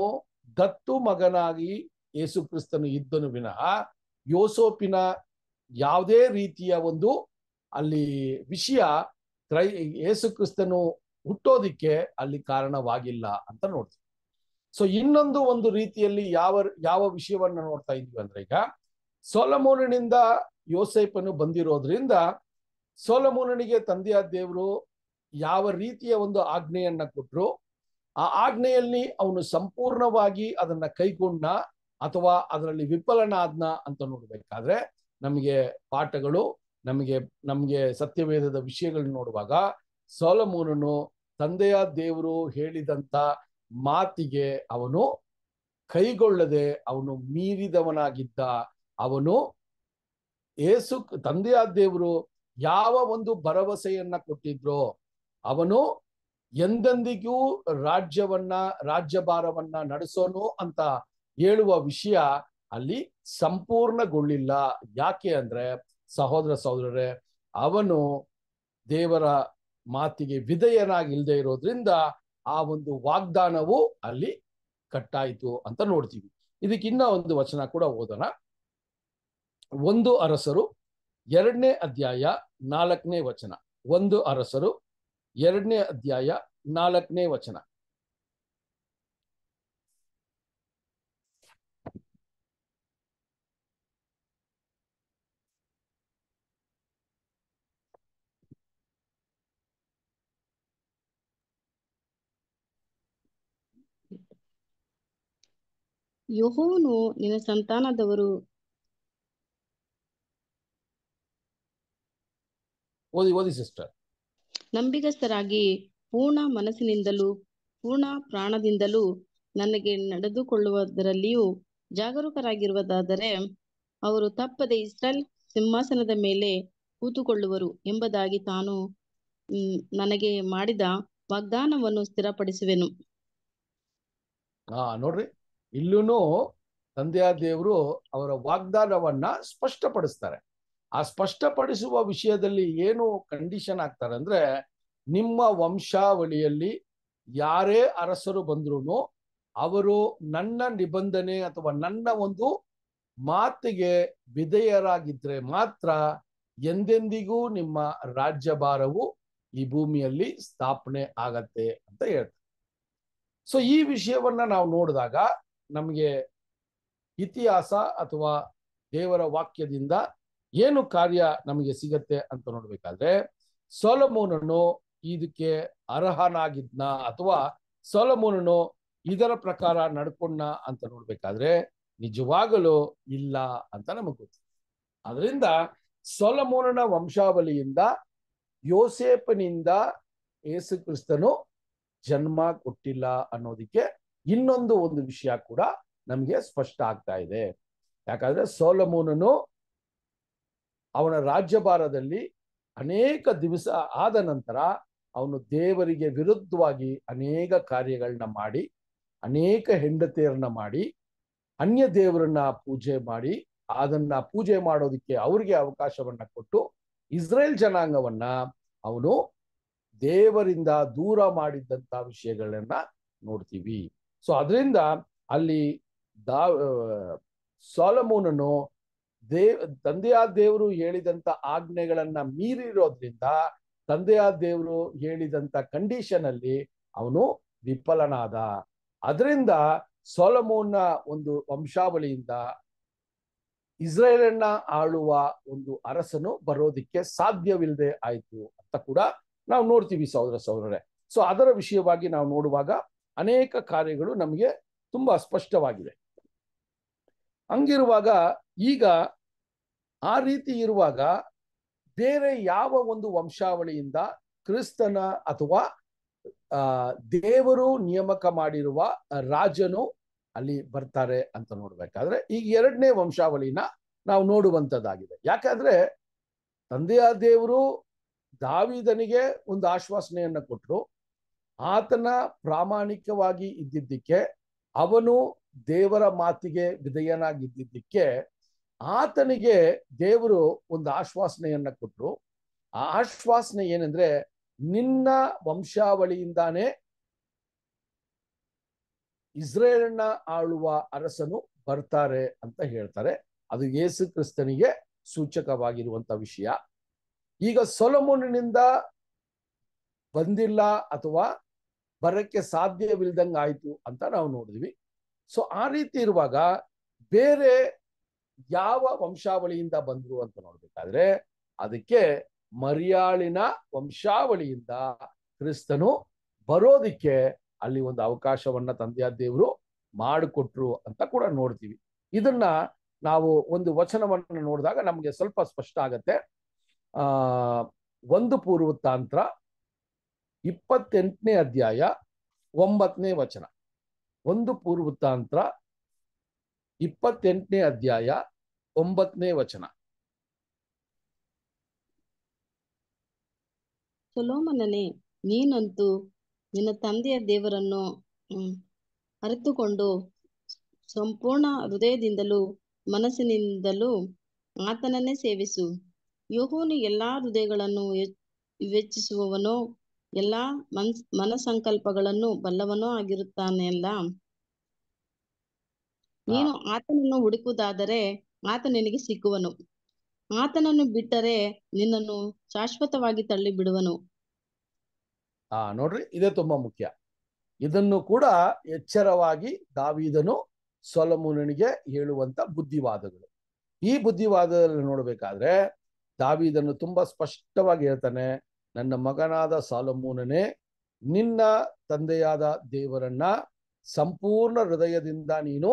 ದತ್ತು ಮಗನಾಗಿ ಯೇಸು ಕ್ರಿಸ್ತನು ಇದ್ದನು ವಿನಃ ಯೋಸೋಪಿನ ಯಾವುದೇ ರೀತಿಯ ಒಂದು ಅಲ್ಲಿ ವಿಷಯ ಕ್ರೈ ಯೇಸು ಕ್ರಿಸ್ತನು ಹುಟ್ಟೋದಿಕ್ಕೆ ಅಲ್ಲಿ ಕಾರಣವಾಗಿಲ್ಲ ಅಂತ ನೋಡ್ತೀವಿ ಸೊ ಇನ್ನೊಂದು ಒಂದು ರೀತಿಯಲ್ಲಿ ಯಾವ ಯಾವ ವಿಷಯವನ್ನ ನೋಡ್ತಾ ಇದ್ವಿ ಅಂದ್ರೆ ಈಗ ಸೋಲಮೂನಿನಿಂದ ಯೋಸೇಪನು ಬಂದಿರೋದ್ರಿಂದ ಸೋಲಮೂನಿಗೆ ತಂದೆಯ ದೇವರು ಯಾವ ರೀತಿಯ ಒಂದು ಆಜ್ಞೆಯನ್ನ ಕೊಟ್ರು ಆ ಆಜ್ಞೆಯಲ್ಲಿ ಅವನು ಸಂಪೂರ್ಣವಾಗಿ ಅದನ್ನ ಕೈಗೊಂಡ ಅಥವಾ ಅದರಲ್ಲಿ ಆದ್ನ ಅಂತ ನೋಡ್ಬೇಕಾದ್ರೆ ನಮಗೆ ಪಾಠಗಳು ನಮಗೆ ನಮಗೆ ಸತ್ಯವೇದದ ವಿಷಯಗಳನ್ನ ನೋಡುವಾಗ ಸೋಲಮೂರನು ತಂದೆಯ ದೇವರು ಹೇಳಿದಂತ ಮಾತಿಗೆ ಅವನು ಕೈಗೊಳ್ಳದೆ ಅವನು ಮೀರಿದವನಾಗಿದ್ದ ಅವನು ಏಸು ತಂದೆಯ ದೇವರು ಯಾವ ಒಂದು ಭರವಸೆಯನ್ನ ಕೊಟ್ಟಿದ್ರೋ ಅವನು ಎಂದೆಂದಿಗೂ ರಾಜ್ಯವನ್ನ ರಾಜ್ಯಭಾರವನ್ನ ನಡೆಸೋನು ಅಂತ ಹೇಳುವ ವಿಷಯ ಅಲ್ಲಿ ಸಂಪೂರ್ಣಗೊಳ್ಳಿಲ್ಲ ಯಾಕೆ ಅಂದ್ರೆ ಸಹೋದರ ಸಹೋದರರೇ ಅವನು ದೇವರ ಮಾತಿಗೆ ವಿಧೇಯನಾಗಿ ಇಲ್ಲದೆ ಇರೋದ್ರಿಂದ ಆ ಒಂದು ವಾಗ್ದಾನವು ಅಲ್ಲಿ ಕಟ್ಟಾಯಿತು ಅಂತ ನೋಡ್ತೀವಿ ಇದಕ್ಕಿನ್ನ ಒಂದು ವಚನ ಕೂಡ ಓದೋಣ ಒಂದು ಅರಸರು ಎರಡನೇ ಅಧ್ಯಾಯ ನಾಲ್ಕನೇ ವಚನ ಒಂದು ಅರಸರು ಎರಡನೇ ಅಧ್ಯಾಯ ನಾಲ್ಕನೇ ವಚನ ಯೋಹೋನು ನಿನ್ನ ಸಂತಾನದವರು ಓದಿ ಓದಿ ಸಿಸ್ಟರ್ ನಂಬಿಗಸ್ತರಾಗಿ ಪೂರ್ಣ ಮನಸ್ಸಿನಿಂದಲೂ ಪೂರ್ಣ ಪ್ರಾಣದಿಂದಲೂ ನನಗೆ ನಡೆದುಕೊಳ್ಳುವುದರಲ್ಲಿಯೂ ಜಾಗರೂಕರಾಗಿರುವುದಾದರೆ ಅವರು ತಪ್ಪದೆ ಇಸ್ರಾಲ್ ಸಿಂಹಾಸನದ ಮೇಲೆ ಕೂತುಕೊಳ್ಳುವರು ಎಂಬುದಾಗಿ ತಾನು ನನಗೆ ಮಾಡಿದ ವಾಗ್ದಾನವನ್ನು ಸ್ಥಿರಪಡಿಸುವೆನು ಹಾ ನೋಡ್ರಿ ಇಲ್ಲೂ ತಂದೆಯ ದೇವರು ಅವರ ವಾಗ್ದಾನವನ್ನ ಸ್ಪಷ್ಟಪಡಿಸ್ತಾರೆ ಆ ಸ್ಪಷ್ಟಪಡಿಸುವ ವಿಷಯದಲ್ಲಿ ಏನು ಕಂಡೀಷನ್ ಆಗ್ತಾರೆ ನಿಮ್ಮ ವಂಶಾವಳಿಯಲ್ಲಿ ಯಾರೇ ಅರಸರು ಬಂದ್ರು ಅವರು ನನ್ನ ನಿಬಂಧನೆ ಅಥವಾ ನನ್ನ ಒಂದು ಮಾತಿಗೆ ವಿಧೇಯರಾಗಿದ್ರೆ ಮಾತ್ರ ಎಂದೆಂದಿಗೂ ನಿಮ್ಮ ರಾಜ್ಯಭಾರವು ಈ ಭೂಮಿಯಲ್ಲಿ ಸ್ಥಾಪನೆ ಆಗತ್ತೆ ಅಂತ ಹೇಳ್ತಾರೆ ಸೊ ಈ ವಿಷಯವನ್ನ ನಾವು ನೋಡಿದಾಗ ನಮಗೆ ಇತಿಹಾಸ ಅಥವಾ ದೇವರ ವಾಕ್ಯದಿಂದ ಏನು ಕಾರ್ಯ ನಮಗೆ ಸಿಗತ್ತೆ ಅಂತ ನೋಡ್ಬೇಕಾದ್ರೆ ಸೋಲಮೋನನು ಇದಕ್ಕೆ ಅರ್ಹನಾಗಿದ್ನ ಅಥವಾ ಸೋಲಮೋನನು ಇದರ ಪ್ರಕಾರ ನಡ್ಕೊಂಡ ಅಂತ ನೋಡ್ಬೇಕಾದ್ರೆ ನಿಜವಾಗಲೂ ಇಲ್ಲ ಅಂತ ನಮಗೆ ಗೊತ್ತು ಅದರಿಂದ ಸೊಲಮೋನನ ವಂಶಾವಳಿಯಿಂದ ಯೋಸೇಪನಿಂದ ಯೇಸು ಕ್ರಿಸ್ತನು ಜನ್ಮ ಕೊಟ್ಟಿಲ್ಲ ಅನ್ನೋದಕ್ಕೆ ಇನ್ನೊಂದು ಒಂದು ವಿಷಯ ಕೂಡ ನಮಗೆ ಸ್ಪಷ್ಟ ಆಗ್ತಾ ಇದೆ ಯಾಕಂದ್ರೆ ಸೋಲಮೋನನು ಅವನ ರಾಜ್ಯಭಾರದಲ್ಲಿ ಅನೇಕ ದಿವಸ ಆದ ನಂತರ ಅವನು ದೇವರಿಗೆ ವಿರುದ್ಧವಾಗಿ ಅನೇಕ ಕಾರ್ಯಗಳನ್ನ ಮಾಡಿ ಅನೇಕ ಹೆಂಡತಿಯರನ್ನ ಮಾಡಿ ಅನ್ಯ ದೇವರನ್ನ ಪೂಜೆ ಮಾಡಿ ಅದನ್ನ ಪೂಜೆ ಮಾಡೋದಕ್ಕೆ ಅವ್ರಿಗೆ ಅವಕಾಶವನ್ನ ಕೊಟ್ಟು ಇಸ್ರೇಲ್ ಜನಾಂಗವನ್ನ ಅವನು ದೇವರಿಂದ ದೂರ ಮಾಡಿದ್ದಂತ ವಿಷಯಗಳನ್ನ ನೋಡ್ತೀವಿ ಸೊ ಅದರಿಂದ ಅಲ್ಲಿ ದಾ ಸಾಲಮೋನನು ದೇವ್ ತಂದೆಯಾದ ದೇವರು ಹೇಳಿದಂತ ಆಜ್ಞೆಗಳನ್ನ ಮೀರಿರೋದ್ರಿಂದ ತಂದೆಯಾದ ದೇವರು ಹೇಳಿದಂತ ಕಂಡೀಷನ್ ಅಲ್ಲಿ ಅವನು ವಿಫಲನಾದ ಅದರಿಂದ ಸೊಲಮೋನ್ನ ಒಂದು ವಂಶಾವಳಿಯಿಂದ ಇಸ್ರೇಲನ್ನ ಆಳುವ ಒಂದು ಅರಸನು ಬರೋದಿಕ್ಕೆ ಸಾಧ್ಯವಿಲ್ಲದೆ ಆಯ್ತು ಅಂತ ಕೂಡ ನಾವು ನೋಡ್ತೀವಿ ಸಹೋದರ ಸಹೋದರರೇ ಸೊ ಅದರ ವಿಷಯವಾಗಿ ನಾವು ನೋಡುವಾಗ ಅನೇಕ ಕಾರ್ಯಗಳು ನಮಗೆ ತುಂಬಾ ಸ್ಪಷ್ಟವಾಗಿವೆ ಹಂಗಿರುವಾಗ ಈಗ ಆ ರೀತಿ ಇರುವಾಗ ಬೇರೆ ಯಾವ ಒಂದು ವಂಶಾವಳಿಯಿಂದ ಕ್ರಿಸ್ತನ ಅಥವಾ ದೇವರು ನಿಯಮಕ ಮಾಡಿರುವ ರಾಜನು ಅಲ್ಲಿ ಬರ್ತಾರೆ ಅಂತ ನೋಡ್ಬೇಕಾದ್ರೆ ಈ ಎರಡನೇ ವಂಶಾವಳಿನ ನಾವು ನೋಡುವಂಥದ್ದಾಗಿದೆ ಯಾಕಂದ್ರೆ ತಂದೆಯ ದೇವರು ದಾವಿದನಿಗೆ ಒಂದು ಆಶ್ವಾಸನೆಯನ್ನು ಕೊಟ್ಟರು ಆತನ ಪ್ರಾಮಾಣಿಕವಾಗಿ ಇದ್ದಿದ್ದಕ್ಕೆ ಅವನು ದೇವರ ಮಾತಿಗೆ ವಿಧೇಯನಾಗಿದ್ದಿದ್ದಕ್ಕೆ ಆತನಿಗೆ ದೇವರು ಒಂದು ಆಶ್ವಾಸನೆಯನ್ನ ಕೊಟ್ಟರು ಆ ಆಶ್ವಾಸನೆ ಏನಂದ್ರೆ ನಿನ್ನ ವಂಶಾವಳಿಯಿಂದಾನೇ ಇಸ್ರೇಲ್ನ ಆಳುವ ಅರಸನು ಬರ್ತಾರೆ ಅಂತ ಹೇಳ್ತಾರೆ ಅದು ಯೇಸು ಕ್ರಿಸ್ತನಿಗೆ ಸೂಚಕವಾಗಿರುವಂತ ವಿಷಯ ಈಗ ಸೊಲಮುನಿಂದ ಬಂದಿಲ್ಲ ಅಥವಾ ಬರಕ್ಕೆ ಸಾಧ್ಯವಿಲ್ದಂಗಾಯ್ತು ಅಂತ ನಾವು ನೋಡಿದ್ವಿ ಸೊ ಆ ರೀತಿ ಇರುವಾಗ ಬೇರೆ ಯಾವ ವಂಶಾವಳಿಯಿಂದ ಬಂದ್ರು ಅಂತ ನೋಡ್ಬೇಕಾದ್ರೆ ಅದಕ್ಕೆ ಮರಿಯಾಳಿನ ವಂಶಾವಳಿಯಿಂದ ಕ್ರಿಸ್ತನು ಬರೋದಿಕ್ಕೆ ಅಲ್ಲಿ ಒಂದು ಅವಕಾಶವನ್ನ ತಂದೆಯ ದೇವರು ಮಾಡಿಕೊಟ್ರು ಅಂತ ಕೂಡ ನೋಡ್ತೀವಿ ಇದನ್ನ ನಾವು ಒಂದು ವಚನವನ್ನು ನೋಡಿದಾಗ ನಮಗೆ ಸ್ವಲ್ಪ ಸ್ಪಷ್ಟ ಆಗತ್ತೆ ಆ ಒಂದು ಪೂರ್ವತಾಂತ್ರ ಇಪ್ಪತ್ತೆಂಟನೇ ಅಧ್ಯಾಯ ಒಂಬತ್ತನೇ ವಚನ ಒಂದು ಪೂರ್ವತಾಂತ್ರ ಇಪ್ಪತ್ತೆಂಟನೇ ಅಧ್ಯಾಯ ಒಂಬತ್ತನೇ ವಚನ ಸೊಲೋಮನನೇ ನೀನಂತೂ ನಿನ್ನ ತಂದೆಯ ದೇವರನ್ನು ಅರಿತುಕೊಂಡು ಸಂಪೂರ್ಣ ಹೃದಯದಿಂದಲೂ ಮನಸ್ಸಿನಿಂದಲೂ ಆತನನ್ನೇ ಸೇವಿಸು ಯೋಹೋನು ಎಲ್ಲಾ ಹೃದಯಗಳನ್ನು ವಿವೇಚಿಸುವವನೋ ಎಲ್ಲಾ ಮನ್ ಮನಸ್ಸಂಕಲ್ಪಗಳನ್ನು ಬಲ್ಲವನೋ ಆಗಿರುತ್ತಾನೆ ಅಲ್ಲ ನೀನು ಆತನನ್ನು ಹುಡುಕುವುದಾದರೆ ಆತ ನಿನಗೆ ಸಿಕ್ಕುವನು ಆತನನ್ನು ಬಿಟ್ಟರೆ ನಿನ್ನನ್ನು ಶಾಶ್ವತವಾಗಿ ತಳ್ಳಿ ಬಿಡುವನು ಆ ನೋಡ್ರಿ ಇದೇ ತುಂಬಾ ಮುಖ್ಯ ಇದನ್ನು ಕೂಡ ಎಚ್ಚರವಾಗಿ ದಾವಿದನು ಸೊಲಮುನಿಗೆ ಹೇಳುವಂತ ಬುದ್ಧಿವಾದಗಳು ಈ ಬುದ್ಧಿವಾದದಲ್ಲಿ ನೋಡಬೇಕಾದ್ರೆ ದಾವಿದನು ತುಂಬಾ ಸ್ಪಷ್ಟವಾಗಿ ಹೇಳ್ತಾನೆ ನನ್ನ ಮಗನಾದ ಸಾಲಮೂನನೇ ನಿನ್ನ ತಂದೆಯಾದ ದೇವರನ್ನ ಸಂಪೂರ್ಣ ಹೃದಯದಿಂದ ನೀನು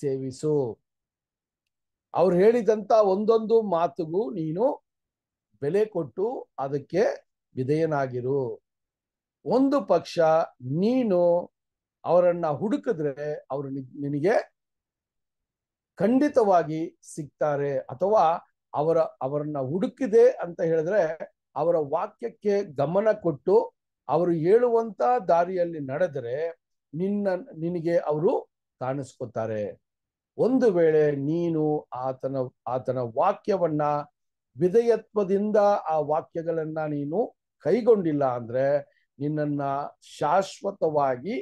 ಸೇವಿಸು ಅವ್ರು ಹೇಳಿದಂತ ಒಂದೊಂದು ಮಾತುಗೂ ನೀನು ಬೆಲೆ ಕೊಟ್ಟು ಅದಕ್ಕೆ ವಿಧೇಯನಾಗಿರು ಒಂದು ಪಕ್ಷ ನೀನು ಅವರನ್ನ ಹುಡುಕಿದ್ರೆ ಅವರು ನಿನಗೆ ಖಂಡಿತವಾಗಿ ಸಿಗ್ತಾರೆ ಅಥವಾ ಅವರ ಅವರನ್ನ ಹುಡುಕಿದೆ ಅಂತ ಹೇಳಿದ್ರೆ ಅವರ ವಾಕ್ಯಕ್ಕೆ ಗಮನ ಕೊಟ್ಟು ಅವರು ಹೇಳುವಂತ ದಾರಿಯಲ್ಲಿ ನಡೆದರೆ ನಿನ್ನ ನಿನಗೆ ಅವರು ಕಾಣಿಸ್ಕೊತಾರೆ ಒಂದು ವೇಳೆ ನೀನು ಆತನ ಆತನ ವಾಕ್ಯವನ್ನ ವಿಧೇಯತ್ವದಿಂದ ಆ ವಾಕ್ಯಗಳನ್ನ ನೀನು ಕೈಗೊಂಡಿಲ್ಲ ಅಂದ್ರೆ ನಿನ್ನನ್ನ ಶಾಶ್ವತವಾಗಿ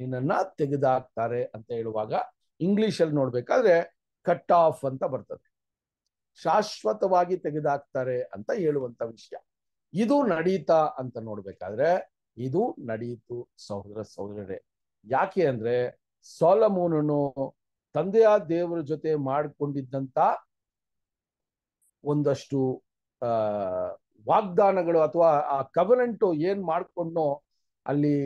ನಿನ್ನನ್ನ ತೆಗೆದಾಕ್ತಾರೆ ಅಂತ ಹೇಳುವಾಗ ಇಂಗ್ಲಿಷ್ ಅಲ್ಲಿ ನೋಡ್ಬೇಕಾದ್ರೆ ಕಟ್ ಆಫ್ ಅಂತ ಬರ್ತದೆ ಶಾಶ್ವತವಾಗಿ ತೆಗೆದಾಕ್ತಾರೆ ಅಂತ ಹೇಳುವಂತ ವಿಷಯ ಇದು ನಡೀತಾ ಅಂತ ನೋಡ್ಬೇಕಾದ್ರೆ ಇದು ನಡೀತು ಸಹೋದರ ಸಹೋದರರೇ ಯಾಕೆ ಅಂದ್ರೆ ಸೋಲಮೋನನು ತಂದೆಯ ದೇವರ ಜೊತೆ ಮಾಡಿಕೊಂಡಿದ್ದಂತ ಒಂದಷ್ಟು ಆ ವಾಗ್ದಾನಗಳು ಅಥವಾ ಆ ಕವನೆಂಟು ಏನ್ ಮಾಡ್ಕೊಂಡೋ ಅಲ್ಲಿ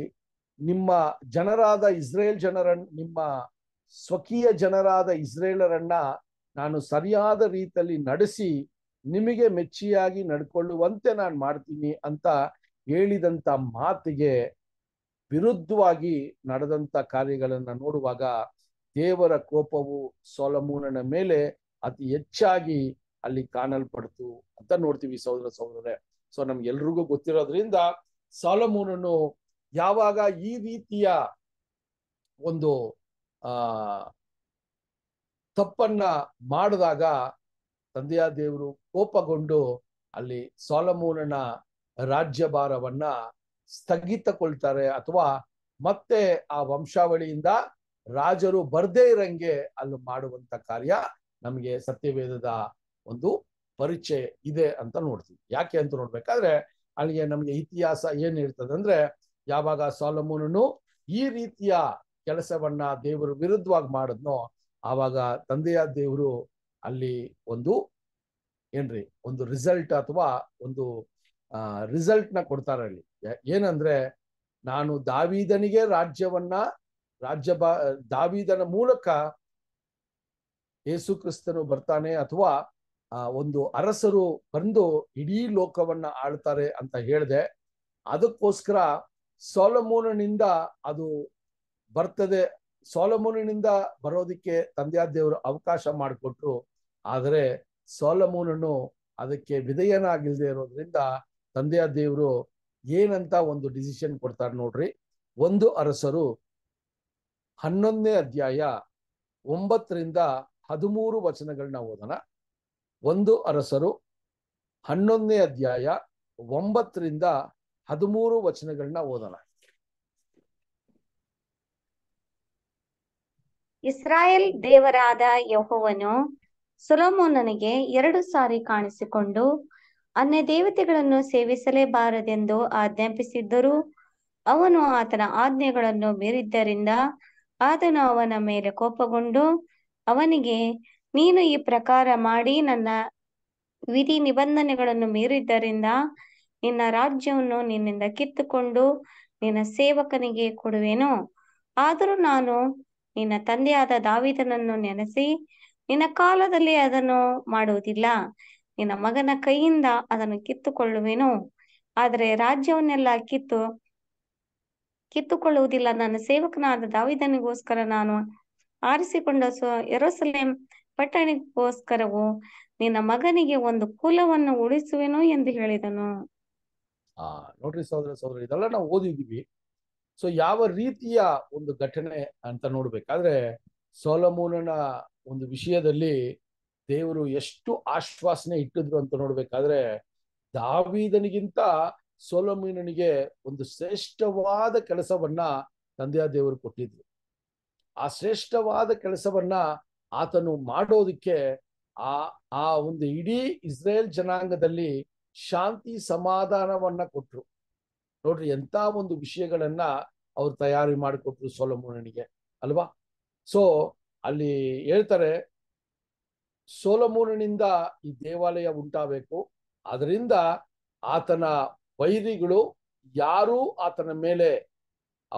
ನಿಮ್ಮ ಜನರಾದ ಇಸ್ರೇಲ್ ಜನರ ನಿಮ್ಮ ಸ್ವಕೀಯ ಜನರಾದ ಇಸ್ರೇಲರನ್ನ ನಾನು ಸರಿಯಾದ ರೀತಿಯಲ್ಲಿ ನಡೆಸಿ ನಿಮಗೆ ಮೆಚ್ಚಿಯಾಗಿ ನಡ್ಕೊಳ್ಳುವಂತೆ ನಾನು ಮಾಡ್ತೀನಿ ಅಂತ ಹೇಳಿದಂತ ಮಾತಿಗೆ ವಿರುದ್ಧವಾಗಿ ನಡೆದಂತ ಕಾರ್ಯಗಳನ್ನ ನೋಡುವಾಗ ದೇವರ ಕೋಪವು ಸೋಲಮೂನನ ಮೇಲೆ ಅತಿ ಹೆಚ್ಚಾಗಿ ಅಲ್ಲಿ ಕಾಣಲ್ಪಡ್ತು ಅಂತ ನೋಡ್ತೀವಿ ಸಹೋದರ ಸಹೋದರೇ ಸೊ ನಮ್ಗೆಲ್ರಿಗೂ ಗೊತ್ತಿರೋದ್ರಿಂದ ಸೋಲಮೂನನು ಯಾವಾಗ ಈ ರೀತಿಯ ಒಂದು ಆ ತಪ್ಪನ್ನ ಮಾಡಿದಾಗ ತಂದೆಯ ದೇವರು ಕೋಪಗೊಂಡು ಅಲ್ಲಿ ಸೋಲಮೂನನ ರಾಜ್ಯಭಾರವನ್ನ ಸ್ಥಗಿತಗೊಳ್ತಾರೆ ಅಥವಾ ಮತ್ತೆ ಆ ವಂಶಾವಳಿಯಿಂದ ರಾಜರು ಬರ್ದೇ ಇರಂಗೆ ಅಲ್ಲಿ ಮಾಡುವಂತ ಕಾರ್ಯ ನಮಗೆ ಸತ್ಯವೇದದ ಒಂದು ಪರಿಚಯ ಇದೆ ಅಂತ ನೋಡ್ತೀವಿ ಯಾಕೆ ಅಂತ ನೋಡ್ಬೇಕಾದ್ರೆ ಅಲ್ಲಿಗೆ ನಮಗೆ ಇತಿಹಾಸ ಏನ್ ಹೇಳ್ತದಂದ್ರೆ ಯಾವಾಗ ಸಾಲಮೋನನು ಈ ರೀತಿಯ ಕೆಲಸವನ್ನ ದೇವರ ವಿರುದ್ಧವಾಗಿ ಮಾಡಿದ್ನೋ ಆವಾಗ ತಂದೆಯ ದೇವರು ಅಲ್ಲಿ ಒಂದು ಏನ್ರಿ ಒಂದು ರಿಸಲ್ಟ್ ಅಥವಾ ಒಂದು ರಿಸಲ್ಟ್ ನ ಕೊಡ್ತಾರೆ ಅಲ್ಲಿ ಏನಂದ್ರೆ ನಾನು ದಾವಿದನಿಗೆ ರಾಜ್ಯವನ್ನ ರಾಜ್ಯ ಬಾ ದಾವಿದನ ಮೂಲಕ ಯೇಸು ಕ್ರಿಸ್ತನು ಬರ್ತಾನೆ ಅಥವಾ ಒಂದು ಅರಸರು ಬಂದು ಇಡೀ ಲೋಕವನ್ನ ಆಳ್ತಾರೆ ಅಂತ ಹೇಳಿದೆ ಅದಕ್ಕೋಸ್ಕರ ಸೋಲಮೂಲನಿಂದ ಅದು ಬರ್ತದೆ ಸೋಲಮೂಲನಿಂದ ಬರೋದಕ್ಕೆ ತಂದೆಯಾದೇವರು ಅವಕಾಶ ಮಾಡಿಕೊಟ್ರು ಆದರೆ ಸೋಲಮೂಲನು ಅದಕ್ಕೆ ವಿಧೇಯನಾಗಿಲ್ಲದೆ ಇರೋದ್ರಿಂದ ತಂದೆಯ ದೇವರು ಏನಂತ ಒಂದು ಡಿಸಿಷನ್ ಕೊಡ್ತಾರೆ ನೋಡ್ರಿ ಒಂದು ಅರಸರು ಹನ್ನೊಂದನೇ ಅಧ್ಯಾಯ ಒಂಬತ್ತರಿಂದ ಹದಿಮೂರು ವಚನಗಳನ್ನ ಓದೋಣ ಒಂದು ಅರಸರು ಹನ್ನೊಂದನೇ ಅಧ್ಯಾಯ ಒಂಬತ್ತರಿಂದ ಹದಿಮೂರು ವಚನಗಳನ್ನ ಓದೋಣ ಇಸ್ರಾಯೇಲ್ ದೇವರಾದ ಯಹೋವನು ಸೊಲೋಮೋನನಿಗೆ ಎರಡು ಸಾರಿ ಕಾಣಿಸಿಕೊಂಡು ಅನ್ಯ ದೇವತೆಗಳನ್ನು ಸೇವಿಸಲೇಬಾರದೆಂದು ಆಜ್ಞಾಪಿಸಿದ್ದರು ಅವನು ಆತನ ಆಜ್ಞೆಗಳನ್ನು ಮೀರಿದ್ದರಿಂದ ಆತನು ಅವನ ಮೇಲೆ ಕೋಪಗೊಂಡು ಅವನಿಗೆ ನೀನು ಈ ಪ್ರಕಾರ ಮಾಡಿ ನನ್ನ ವಿಧಿ ನಿಬಂಧನೆಗಳನ್ನು ಮೀರಿದ್ದರಿಂದ ನಿನ್ನ ರಾಜ್ಯವನ್ನು ನಿನ್ನಿಂದ ಕಿತ್ತುಕೊಂಡು ನಿನ್ನ ಸೇವಕನಿಗೆ ಕೊಡುವೆನು ಆದರೂ ನಾನು ನಿನ್ನ ತಂದೆಯಾದ ದಾವಿದನನ್ನು ನೆನೆಸಿ ನಿನ್ನ ಕಾಲದಲ್ಲಿ ಅದನ್ನು ಮಾಡುವುದಿಲ್ಲ ನಿನ್ನ ಮಗನ ಕೈಯಿಂದ ಅದನ್ನು ಕಿತ್ತುಕೊಳ್ಳುವೆನು ಆದರೆ ರಾಜ್ಯವನ್ನೆಲ್ಲ ಕಿತ್ತು ಕಿತ್ತುಕೊಳ್ಳುವುದಿಲ್ಲ ನನ್ನ ಸೇವಕನಾದ ದಾವಿದನಿಗೋಸ್ಕರ ನಾನು ಆರಿಸಿಕೊಂಡ ಎರೋಸಲೇಂ ಪಟ್ಟಣಿಗೋಸ್ಕರವು ನಿನ್ನ ಮಗನಿಗೆ ಒಂದು ಕುಲವನ್ನು ಉಳಿಸುವೆನು ಎಂದು ಹೇಳಿದನು ಆ ನೋಡ್ರಿ ಸಹೋದರ ಸಹೋದರ ಇದೆಲ್ಲ ನಾವು ಓದಿದೀವಿ ಸೊ ಯಾವ ರೀತಿಯ ಒಂದು ಘಟನೆ ಅಂತ ನೋಡ್ಬೇಕಾದ್ರೆ ಸೋಲಮೂಲನ ಒಂದು ವಿಷಯದಲ್ಲಿ ದೇವರು ಎಷ್ಟು ಆಶ್ವಾಸನೆ ಇಟ್ಟಿದ್ರು ಅಂತ ನೋಡ್ಬೇಕಾದ್ರೆ ದಾವಿದನಿಗಿಂತ ಸೋಲಮೀನನಿಗೆ ಒಂದು ಶ್ರೇಷ್ಠವಾದ ಕೆಲಸವನ್ನ ತಂದೆಯ ದೇವರು ಕೊಟ್ಟಿದ್ರು ಆ ಶ್ರೇಷ್ಠವಾದ ಕೆಲಸವನ್ನ ಆತನು ಮಾಡೋದಕ್ಕೆ ಆ ಆ ಒಂದು ಇಡೀ ಇಸ್ರೇಲ್ ಜನಾಂಗದಲ್ಲಿ ಶಾಂತಿ ಸಮಾಧಾನವನ್ನ ಕೊಟ್ರು ನೋಡ್ರಿ ಎಂಥ ಒಂದು ವಿಷಯಗಳನ್ನ ಅವ್ರು ತಯಾರಿ ಮಾಡಿಕೊಟ್ರು ಸೋಲಮೋನಿಗೆ ಅಲ್ವಾ ಸೊ ಅಲ್ಲಿ ಹೇಳ್ತಾರೆ ಸೋಲಮೂರಿನಿಂದ ಈ ದೇವಾಲಯ ಉಂಟಾಗಬೇಕು ಅದರಿಂದ ಆತನ ವೈರಿಗಳು ಯಾರೂ ಆತನ ಮೇಲೆ